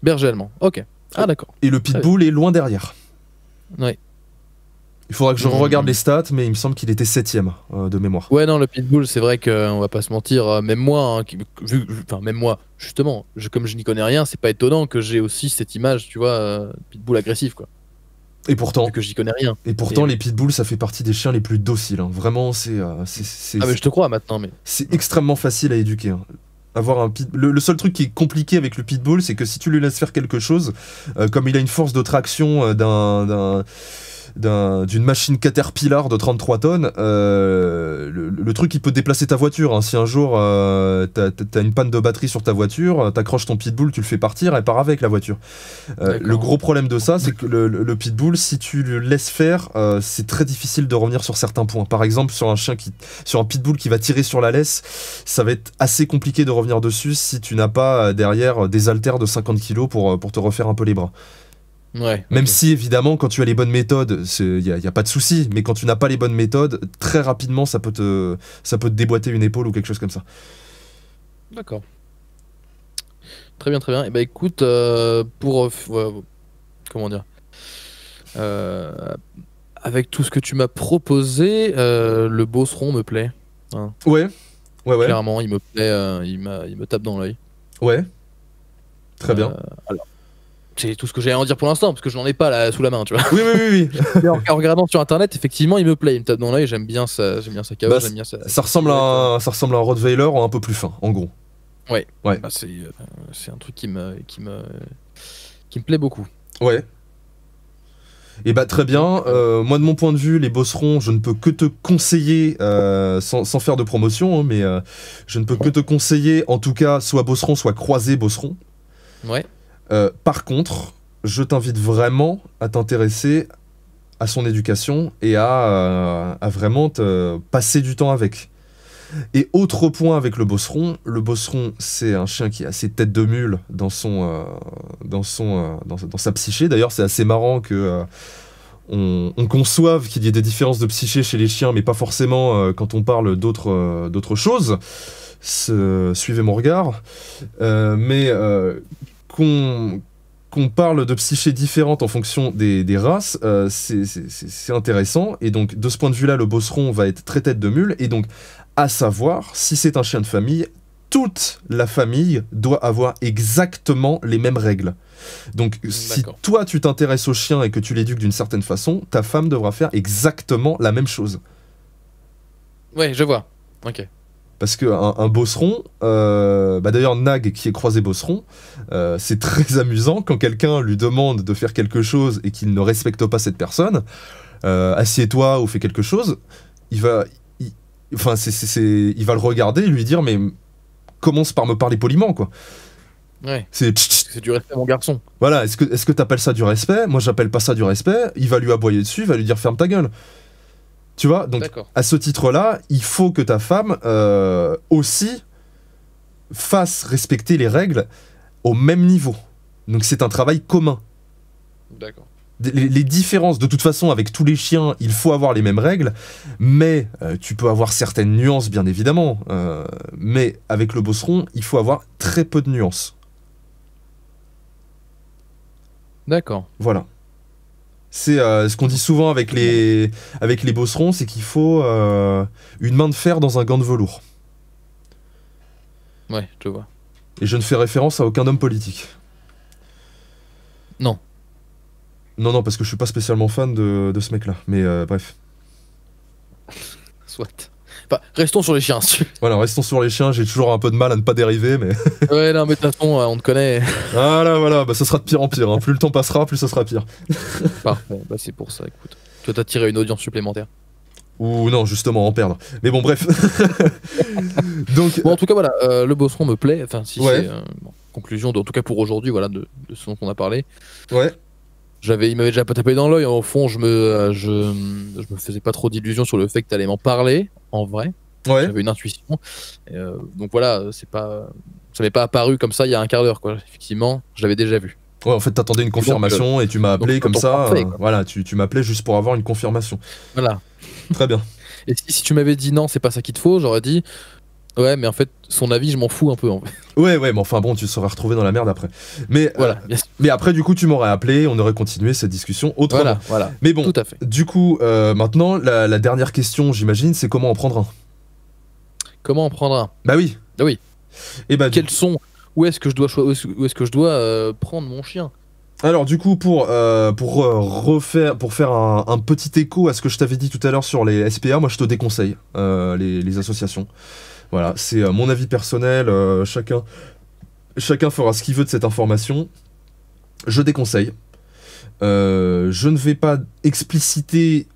Berger allemand, ok. Ah d'accord. Et le pitbull ah est loin derrière. Oui. Il faudra que je mm, mm, regarde mm. les stats, mais il me semble qu'il était septième euh, de mémoire. Ouais, non, le Pitbull, c'est vrai qu'on euh, va pas se mentir, euh, même moi, hein, qui, enfin, même moi, justement, comme je n'y connais rien, c'est pas étonnant que j'ai aussi cette image, tu vois, Pitbull agressif, quoi. Et pourtant, que j'y connais rien. Et pourtant, les pitbulls, ça fait partie des chiens les plus dociles. Hein. Vraiment, c'est. ah mais je te crois maintenant, mais. C'est extrêmement facile à éduquer. Hein. Avoir un pit... le, seul truc qui est compliqué avec le pitbull, c'est que si tu lui laisses faire quelque chose, comme il a une force de traction d'un d'une machine Caterpillar de 33 tonnes, euh, le, truc qui peut déplacer ta voiture. Hein. Si un jour euh, tu as une panne de batterie sur ta voiture, euh, t'accroches ton pitbull, tu le fais partir, et part avec la voiture. le gros problème de ça, c'est que le, le, pitbull, si tu le laisses faire, c'est très difficile de revenir sur certains points. Par exemple, sur un chien qui, sur un pitbull qui va tirer sur la laisse, ça va être assez compliqué de revenir dessus si tu n'as pas derrière des haltères de 50 kg pour, pour te refaire un peu les bras. Même si, évidemment, quand tu as les bonnes méthodes, il n'y a, a, pas de souci, mais quand tu n'as pas les bonnes méthodes, très rapidement, ça peut, te, ça peut te déboîter une épaule ou quelque chose comme ça. D'accord. Très bien, très bien. Et eh ben, écoute, euh, pour. Euh, comment dire euh, Avec tout ce que tu m'as proposé, le bosseron me plaît. Hein. Ouais. Ouais, Clairement, il me plaît, il, il, me tape dans l'œil. Ouais. Très bien. alors c'est tout ce que j'ai à en dire pour l'instant, parce que je n'en ai pas là sous la main, tu vois. Oui, oui, oui. en, regardant sur internet, effectivement, il me plaît, il me tape dans l'œil, j'aime bien ça, j'aime bien sa bah, j'aime bien ça. Ça ressemble, à un, ça ressemble à un Rottweiler un peu plus fin, en gros. Ouais. ouais. Bah, c'est, euh, c'est un truc qui me, qui me, qui me plaît beaucoup. Ouais. Et eh bah très bien, euh, moi de mon point de vue, les bosserons, je ne peux que te conseiller, euh, sans, sans, faire de promotion, hein, mais je ne peux que te conseiller, en tout cas, soit bosseron, soit croisé bosseron. Ouais. Euh, par contre, je t'invite vraiment à t'intéresser à son éducation et euh, à, vraiment te passer du temps avec. Et autre point avec le bosseron, le bosseron c'est un chien qui a ses têtes de mule dans, son, euh, dans, son, dans, sa psyché. D'ailleurs c'est assez marrant que on, conçoive qu'il y ait des différences de psyché chez les chiens, mais pas forcément quand on parle d'autres d'autres choses. suivez mon regard. mais qu'on parle de psyché différentes en fonction des, races, euh, c'est intéressant. Et donc, de ce point de vue-là, le bosseron va être très tête de mule. Et donc, à savoir, si c'est un chien de famille, toute la famille doit avoir exactement les mêmes règles. Donc, hmm, si toi, tu t'intéresses au chien et que tu l'éduques d'une certaine façon, ta femme devra faire exactement la même chose. Oui, je vois. Ok. Parce qu'un un bosseron, euh, bah d'ailleurs Nag qui est croisé bosseron, euh, c'est très amusant quand quelqu'un lui demande de faire quelque chose et qu'il ne respecte pas cette personne, euh, assieds-toi ou fais quelque chose, il va, enfin, c'est, il va le regarder et lui dire mais commence par me parler poliment quoi. Ouais. C'est... du respect, mon garçon. Voilà, est-ce que, est-ce que t'appelles ça du respect Moi, j'appelle pas ça du respect. Il va lui aboyer dessus, il va lui dire ferme ta gueule. Tu vois, donc à ce titre-là, il faut que ta femme euh, aussi fasse respecter les règles au même niveau. Donc c'est un travail commun. D'accord. Les, différences, de toute façon, avec tous les chiens, il faut avoir les mêmes règles, mais euh, tu peux avoir certaines nuances, bien évidemment. Euh, mais avec le bosseron, il faut avoir très peu de nuances. D'accord. Voilà. C'est euh, ce qu'on dit souvent avec les, avec les bosserons, c'est qu'il faut euh, une main de fer dans un gant de velours. Ouais, je vois. Et je ne fais référence à aucun homme politique. Non. Non, non, parce que je suis pas spécialement fan de, ce mec-là. Mais euh, bref. Soit restons sur les chiens. Voilà, restons sur les chiens. J'ai toujours un peu de mal à ne pas dériver, mais. ouais, non, mais de toute façon, euh, on te connaît. voilà, voilà. Bah, ça sera de pire en pire. Hein. Plus le temps passera, plus ça sera pire. Parfait. Bah, c'est pour ça. Écoute, tu vas tiré une audience supplémentaire. Ou non, justement, en perdre. Mais bon, bref. Donc. Bon, en tout cas, voilà. Euh, le bosseron me plaît. Enfin, si c'est. Euh, conclusion, en tout cas pour aujourd'hui, voilà, de ce dont on a parlé. Ouais j'avais, il m'avait déjà pas tapé dans l'œil. Au fond, je me, euh, je, je me faisais pas trop d'illusions sur le fait que tu allais m'en parler, en vrai. J'avais une intuition. Euh, donc voilà, c'est pas, ça m'est pas apparu comme ça il y a un quart d'heure, quoi. Effectivement, je l'avais déjà vu. Ouais, en fait, t'attendais une confirmation et tu m'as appelé comme ça. Euh, voilà, tu, m'appelais juste pour avoir une confirmation. Voilà. Très bien. Et si, si tu m'avais dit non, c'est pas ça qu'il te faut, j'aurais dit Ouais, mais en fait, son avis, je m'en fous un peu. En fait. Ouais, ouais, mais enfin bon, tu seras retrouvé dans la merde après. Mais, euh, voilà, mais après, du coup, tu m'aurais appelé, on aurait continué cette discussion autrement. Voilà, voilà. Mais bon, Tout à fait. du coup, euh, maintenant, la, dernière question, j'imagine, c'est comment en prendre un Comment en prendre un Bah oui. bah oui. Et bah, Quels sont. Où est-ce que je dois, où est-ce que je dois euh, prendre mon chien alors du coup pour, pour refaire pour faire un, petit écho à ce que je t'avais dit tout à l'heure sur les SPA, moi je te déconseille les, associations. Voilà, c'est euh, mon avis personnel, euh, chacun, chacun fera ce qu'il veut de cette information. Je déconseille. Euh, je ne vais pas expliciter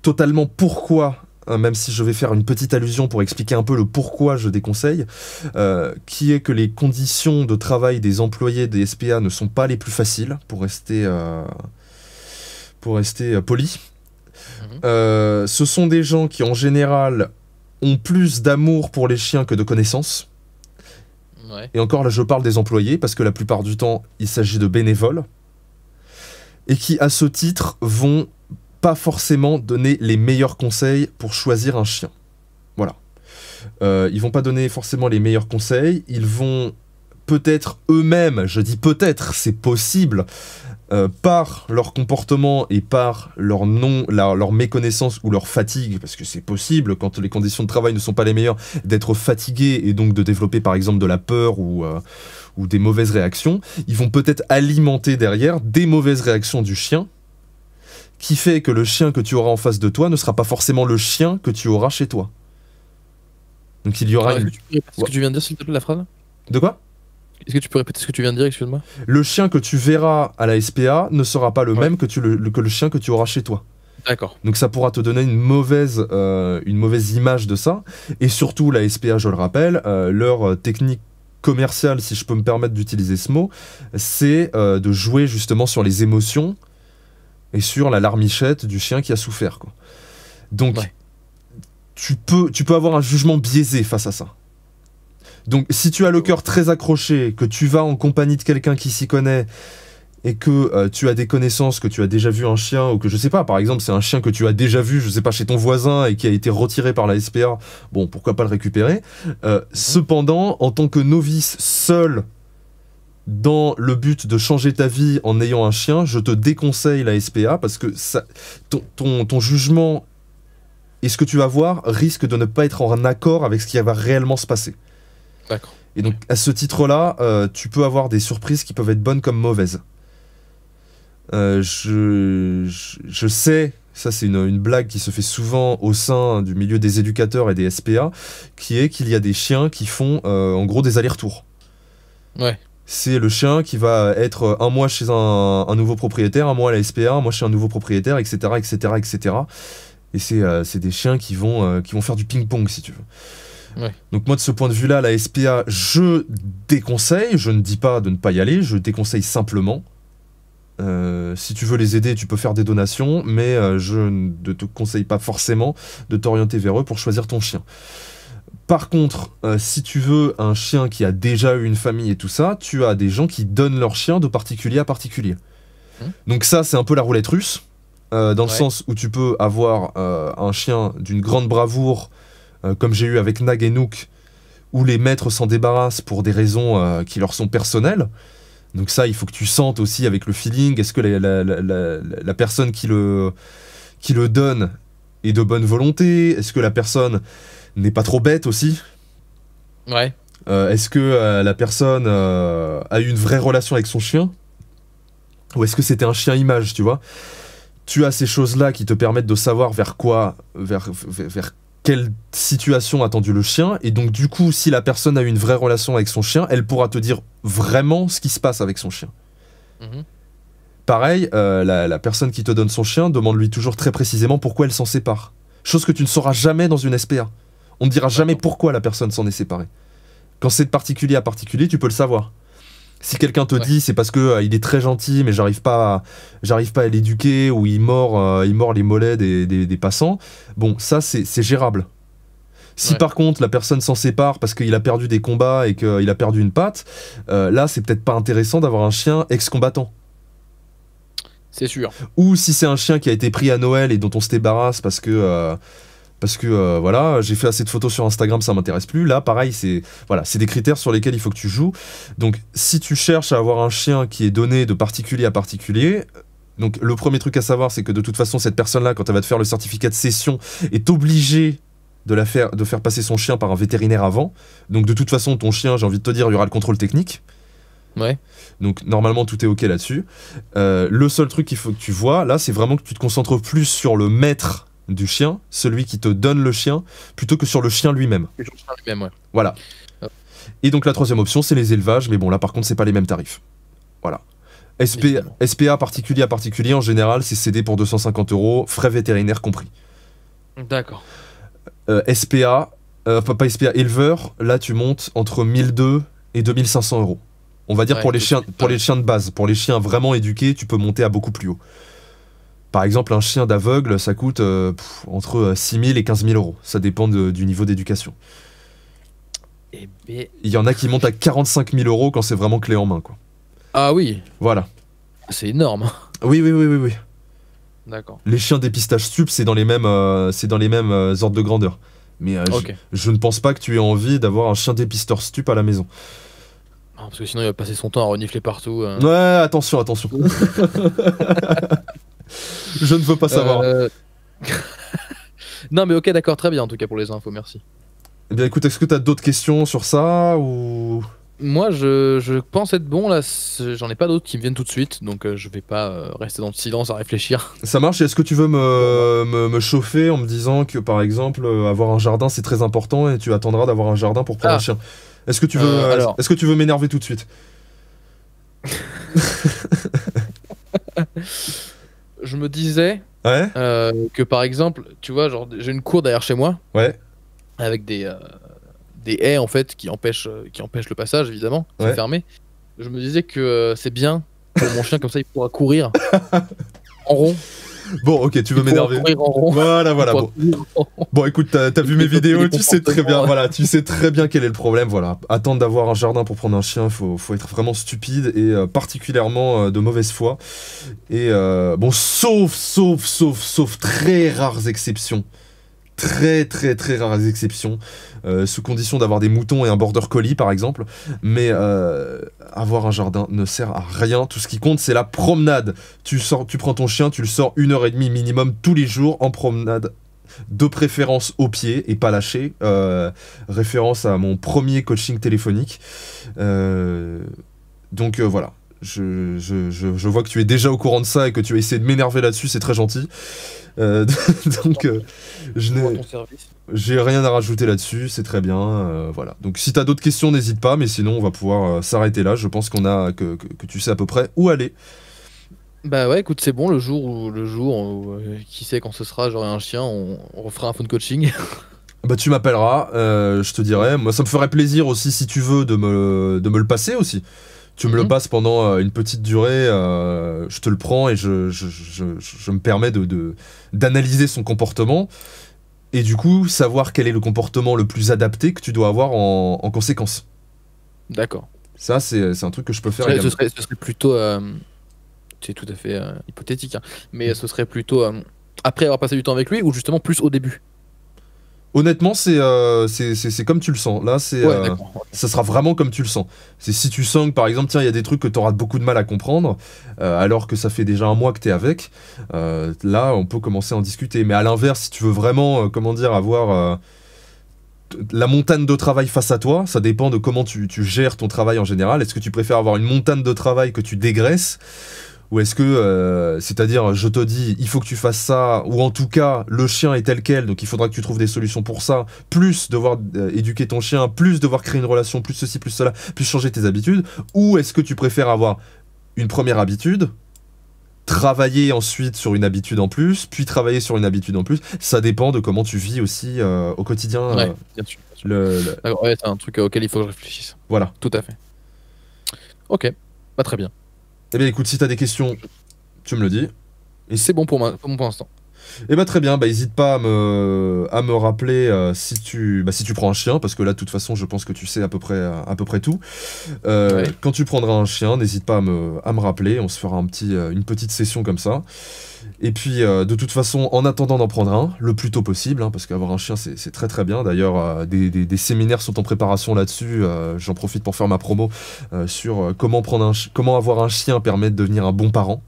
totalement pourquoi hein, même si je vais faire une petite allusion pour expliquer un peu le pourquoi je déconseille, qui est que les conditions de travail des employés des SPA ne sont pas les plus faciles, pour rester, pour rester poli. Mhm. ce sont des gens qui en général ont plus d'amour pour les chiens que de connaissances. Et encore là, je parle des employés, parce que la plupart du temps, il s'agit de bénévoles, et qui, à ce titre, vont pas forcément donner les meilleurs conseils pour choisir un chien. Voilà. Euh, ils vont pas donner forcément les meilleurs conseils, ils vont peut-être eux-mêmes, je dis peut-être, c'est possible, euh, par leur comportement et par leur non, leur méconnaissance ou leur fatigue, parce que c'est possible quand les conditions de travail ne sont pas les meilleures, d'être fatigué et donc de développer par exemple de la peur ou, euh, ou des mauvaises réactions, ils vont peut-être alimenter derrière des mauvaises réactions du chien, qui fait que le chien que tu auras en face de toi ne sera pas forcément le chien que tu auras chez toi. Donc il y aura... Ah, une... ce que tu viens de dire s'il te plaît la phrase De quoi est-ce que tu peux répéter ce que tu viens de dire, excuse-moi Le chien que tu verras à la SPA ne sera pas le même que, le, que le chien que tu auras chez toi. D'accord. Donc ça pourra te donner une mauvaise, euh, une mauvaise image de ça. Et surtout, la SPA, je le rappelle, euh, leur euh, technique commerciale, si je peux me permettre d'utiliser ce mot, c'est de jouer justement sur les émotions et sur la larmichette du chien qui a souffert. Donc, tu, peux, tu peux avoir un jugement biaisé face à ça. Donc si tu as le cœur très accroché, que tu vas en compagnie de quelqu'un qui s'y connaît, et que euh, tu as des connaissances, que tu as déjà vu un chien, ou que je sais pas, par exemple, c'est un chien que tu as déjà vu, je sais pas, chez ton voisin et qui a été retiré par la SPA, bon, pourquoi pas le récupérer. Euh, cependant, en tant que novice seul, dans le but de changer ta vie en ayant un chien, je te déconseille la SPA parce que ça, ton, ton jugement et ce que tu vas voir risque de ne pas être en accord avec ce qui va réellement se passer. Et donc, à ce titre-là, euh, tu peux avoir des surprises qui peuvent être bonnes comme mauvaises. Euh, je, sais, ça c'est une, blague qui se fait souvent au sein du milieu des éducateurs et des SPA, qui est qu'il y a des chiens qui font euh, en gros des allers-retours. Ouais. C'est le chien qui va être un mois chez un, nouveau propriétaire, un mois à la SPA, un mois chez un nouveau propriétaire, etc. etc., etc. Et c'est des chiens qui vont, qui vont faire du ping-pong si tu veux. Donc moi, de ce point de vue-là, la SPA, je déconseille. Je ne dis pas de ne pas y aller, je déconseille simplement. Euh, si tu veux les aider, tu peux faire des donations, mais euh, je ne te conseille pas forcément de t'orienter vers eux pour choisir ton chien. Par contre, euh, si tu veux un chien qui a déjà eu une famille et tout ça, tu as des gens qui donnent leur chien de particulier à particulier. Hum. Donc ça, c'est un peu la roulette russe, dans le sens où tu peux avoir un chien d'une grande bravoure euh, comme j'ai eu avec Nag et Nook, où les maîtres s'en débarrassent pour des raisons euh, qui leur sont personnelles. Donc ça, il faut que tu sentes aussi avec le feeling, est-ce que la, personne qui le, donne est de bonne volonté Est-ce que la personne n'est pas trop bête aussi Ouais. Euh, est-ce que la personne a eu une vraie relation avec son chien Ou est-ce que c'était un chien image, tu vois tu as ces choses-là qui te permettent de savoir vers quoi, vers, vers quelle situation a attendu le chien. Et donc, du coup, si la personne a une vraie relation avec son chien, elle pourra te dire vraiment ce qui se passe avec son chien. Mhm. Pareil, euh, la, la, personne qui te donne son chien demande-lui toujours très précisément pourquoi elle s'en sépare. Chose que tu ne sauras jamais dans une SPA. On ne dira jamais pourquoi la personne s'en est séparée. Quand c'est de particulier à particulier, tu peux le savoir. Si quelqu'un te dit c'est parce que euh, il est très gentil mais j'arrive pas j'arrive pas à l'éduquer ou il mord euh, il mord les mollets des, passants, bon ça c'est gérable. Si par contre la personne s'en sépare parce qu'il a perdu des combats et qu'il a perdu une patte, euh, là c'est peut-être pas intéressant d'avoir un chien ex-combattant. C'est sûr. Ou si c'est un chien qui a été pris à Noël et dont on se débarrasse parce que parce que euh, voilà, j'ai fait assez de photos sur Instagram, ça m'intéresse plus. Là, pareil, c'est voilà, c'est des critères sur lesquels il faut que tu joues. Donc, si tu cherches à avoir un chien qui est donné de particulier à particulier, donc le premier truc à savoir, c'est que de toute façon, cette personne-là, quand elle va te faire le certificat de cession, est obligée de, la faire, de faire passer son chien par un vétérinaire avant. Donc de toute façon, ton chien, j'ai envie de te dire, il y aura le contrôle technique. Ouais. Donc normalement tout est ok là-dessus. Euh, le seul truc qu'il faut que tu vois là, c'est vraiment que tu te concentres plus sur le maître du chien, celui qui te donne le chien, plutôt que sur le chien lui-même. Voilà. Ah. Et donc la troisième option, c'est les élevages, mais bon là par contre, c'est pas les mêmes tarifs. Voilà. SPA particulier à particulier, en général, c'est cédé pour 250 euros, frais vétérinaires compris. D'accord. Euh, SPA, euh, pas SPA éleveur, là tu montes entre 1002 et 2500 euros. On va dire pour, les chiens, pour les chiens de base, pour les chiens vraiment éduqués, tu peux monter à beaucoup plus haut. Par exemple, un chien d'aveugle, ça coûte euh, entre 6 euh, 000 et 15 000 euros. Ça dépend du niveau d'éducation. Eh ben. Il y en a qui montent à 45 000 euros quand c'est vraiment clé en main. Quoi. Ah oui Voilà. C'est énorme. Oui, oui, oui, oui. oui. D'accord. Les chiens dépistage stup, c'est dans les mêmes, euh, c'est dans les mêmes ordres de grandeur. Mais je, ne pense pas que tu aies envie d'avoir un chien dépisteur stup à la maison. parce que sinon il va passer son temps à renifler partout. Ouais, attention, attention. Je ne veux pas savoir. Euh, non, mais ok, d'accord, très bien en tout cas pour les infos, merci. Eh bien, écoute, est-ce que tu as d'autres questions sur ça ou Moi, je, je, pense être bon là. J'en ai pas d'autres qui me viennent tout de suite, donc euh, je vais pas euh, rester dans le silence à réfléchir. Ça marche. Est-ce que tu veux me, me, chauffer en me disant que, par exemple, avoir un jardin c'est très important et tu attendras d'avoir un jardin pour prendre ah. un chien Est-ce que tu veux, est-ce que tu veux m'énerver tout de suite je me disais euh, que par exemple, tu vois, genre j'ai une cour derrière chez moi, avec des euh, des haies en fait qui empêchent euh, qui empêchent le passage évidemment, c'est fermé. Je me disais que c'est bien pour mon chien comme ça, il pourra courir en rond Bon, ok, tu veux m'énerver. Voilà, voilà. Bon. écoute, t'as vu mes vidéos, tu sais très bien, voilà, tu sais très bien quel est le problème. Voilà, attendre d'avoir un jardin pour prendre un chien, faut, faut être vraiment stupide et euh, particulièrement euh, de mauvaise foi. Et euh, bon, sauf, sauf, sauf, sauf très rares exceptions très très très rares exceptions, euh, sous condition d'avoir des moutons et un border colis par exemple, mais euh, avoir un jardin ne sert à rien, tout ce qui compte c'est la promenade. Tu, sors, tu prends ton chien, tu le sors une heure et demie minimum tous les jours en promenade de préférence au pied et pas lâché. Euh, référence à mon premier coaching téléphonique. donc voilà. je, vois que tu es déjà au courant de ça et que tu as essayé de m'énerver là-dessus, c'est très gentil. Euh, donc, euh, je n'ai j'ai rien à rajouter là-dessus, c'est très bien, euh, voilà. Donc si t'as d'autres questions, n'hésite pas, mais sinon on va pouvoir s'arrêter là. Je pense qu'on a que, tu sais à peu près où aller. Bah ouais, écoute, c'est bon. Le jour où le jour, qui sait quand ce sera, j'aurai un chien, on, on refera un phone coaching. Bah tu m'appelleras, je te dirai. Moi, ça me ferait plaisir aussi si tu veux de me de me le passer aussi tu me le mhm. passes pendant euh, une petite durée, euh, je te le prends et je, me permets de, d'analyser son comportement et du coup savoir quel est le comportement le plus adapté que tu dois avoir en, conséquence. D'accord. Ça, c'est, un truc que je peux faire. Ce serait, ce serait, plutôt. Euh, c'est tout à fait hypothétique, hein, mais mm. ce serait plutôt après avoir passé du temps avec lui ou justement plus au début Honnêtement, euh, c'est c'est comme tu le sens. Là, c'est euh, ça sera vraiment comme tu le sens. C'est si tu sens que par exemple, tiens, il y a des trucs que tu auras beaucoup de mal à comprendre, euh, alors que ça fait déjà un mois que tu es avec. là, on peut commencer à en discuter. Mais à l'inverse, si tu veux vraiment, comment dire, avoir la montagne de travail face à toi, ça dépend de comment tu, tu gères ton travail en général. Est-ce que tu préfères avoir une montagne de travail que tu dégraisses ou est-ce que, euh, c'est-à-dire, je te dis, il faut que tu fasses ça, ou en tout cas, le chien est tel quel, donc il faudra que tu trouves des solutions pour ça, plus devoir euh, éduquer ton chien, plus devoir créer une relation, plus ceci, plus cela, plus changer tes habitudes, ou est-ce que tu préfères avoir une première habitude, travailler ensuite sur une habitude en plus, puis travailler sur une habitude en plus, ça dépend de comment tu vis aussi euh, au quotidien. bien sûr, Le, ah, c'est un truc auquel il faut que je réfléchisse. Voilà. Tout à fait. Ok, pas très bien. Eh bien écoute, si t'as des questions, tu me le dis. Et c'est bon pour, moi pour l'instant eh bah très bien, bah hésite pas à me, à me rappeler euh, si, tu, bah, si tu prends un chien, parce que là de toute façon je pense que tu sais à peu près, à, peu près tout. Euh, quand tu prendras un chien, n'hésite pas à me, rappeler, on se fera un petit, euh, une petite session comme ça. Et puis de toute façon, en attendant d'en prendre un, le plus tôt possible, hein, parce qu'avoir un chien c'est très très bien. D'ailleurs, des, séminaires sont en préparation là-dessus, j'en profite pour faire ma promo sur comment, prendre un comment avoir un chien permet de devenir un bon parent.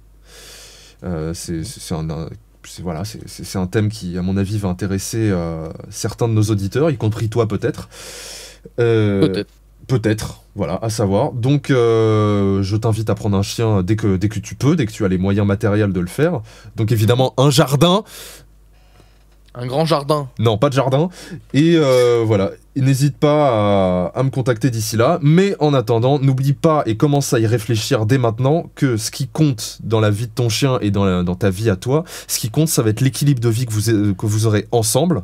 c'est un voilà, c'est un thème qui, à mon avis, va intéresser euh, certains de nos auditeurs, y compris toi peut-être. Euh, peut-être. Peut-être, voilà, à savoir. Donc, euh, je t'invite à prendre un chien dès que, dès que tu peux, dès que tu as les moyens matériels de le faire. Donc, évidemment, un jardin, un grand jardin. Non, pas de jardin. Et euh, voilà, n'hésite pas à, me contacter d'ici là. Mais en attendant, n'oublie pas et commence à y réfléchir dès maintenant que ce qui compte dans la vie de ton chien et dans, ta vie à toi, ce qui compte, ça va être l'équilibre de vie que vous, que vous aurez ensemble.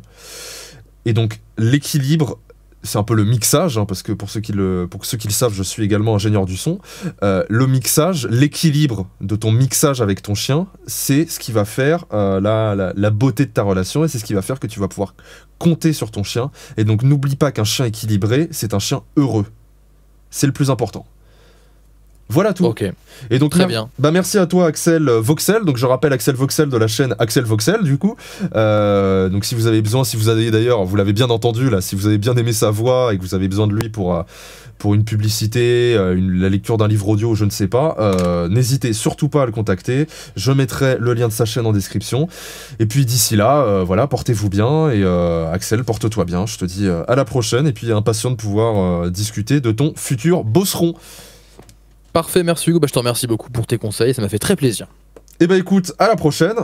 Et donc l'équilibre c'est un peu le mixage, hein, parce que pour ceux, qui le, pour ceux qui savent, je suis également ingénieur du son. Euh, le mixage, l'équilibre de ton mixage avec ton chien, c'est ce qui va faire euh, la, beauté de ta relation et c'est ce qui va faire que tu vas pouvoir compter sur ton chien. Et donc n'oublie pas qu'un chien équilibré, c'est un chien heureux. C'est le plus important. Voilà tout. Et donc très bien. Bah merci à toi Axel Voxel. Donc je rappelle Axel Voxel de la chaîne Axel Voxel du coup. Euh, donc si vous avez besoin, si vous avez d'ailleurs, vous l'avez bien entendu là, si vous avez bien aimé sa voix et que vous avez besoin de lui pour euh, pour une publicité, euh, la lecture d'un livre audio, je ne sais pas, n'hésitez surtout pas à le contacter. Je mettrai le lien de sa chaîne en description. Et puis d'ici là, voilà, portez-vous bien et Axel, porte-toi bien. Je te dis à la prochaine et puis impatient de pouvoir discuter de ton futur bosseron. Parfait, merci Hugo. Bah, je te remercie beaucoup pour tes conseils, ça m'a fait très plaisir. Et eh bah ben, écoute, à la prochaine.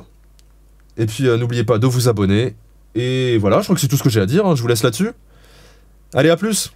Et puis euh, n'oubliez pas de vous abonner. Et voilà, je crois que c'est tout ce que j'ai à dire. Hein. Je vous laisse là-dessus. Allez, à plus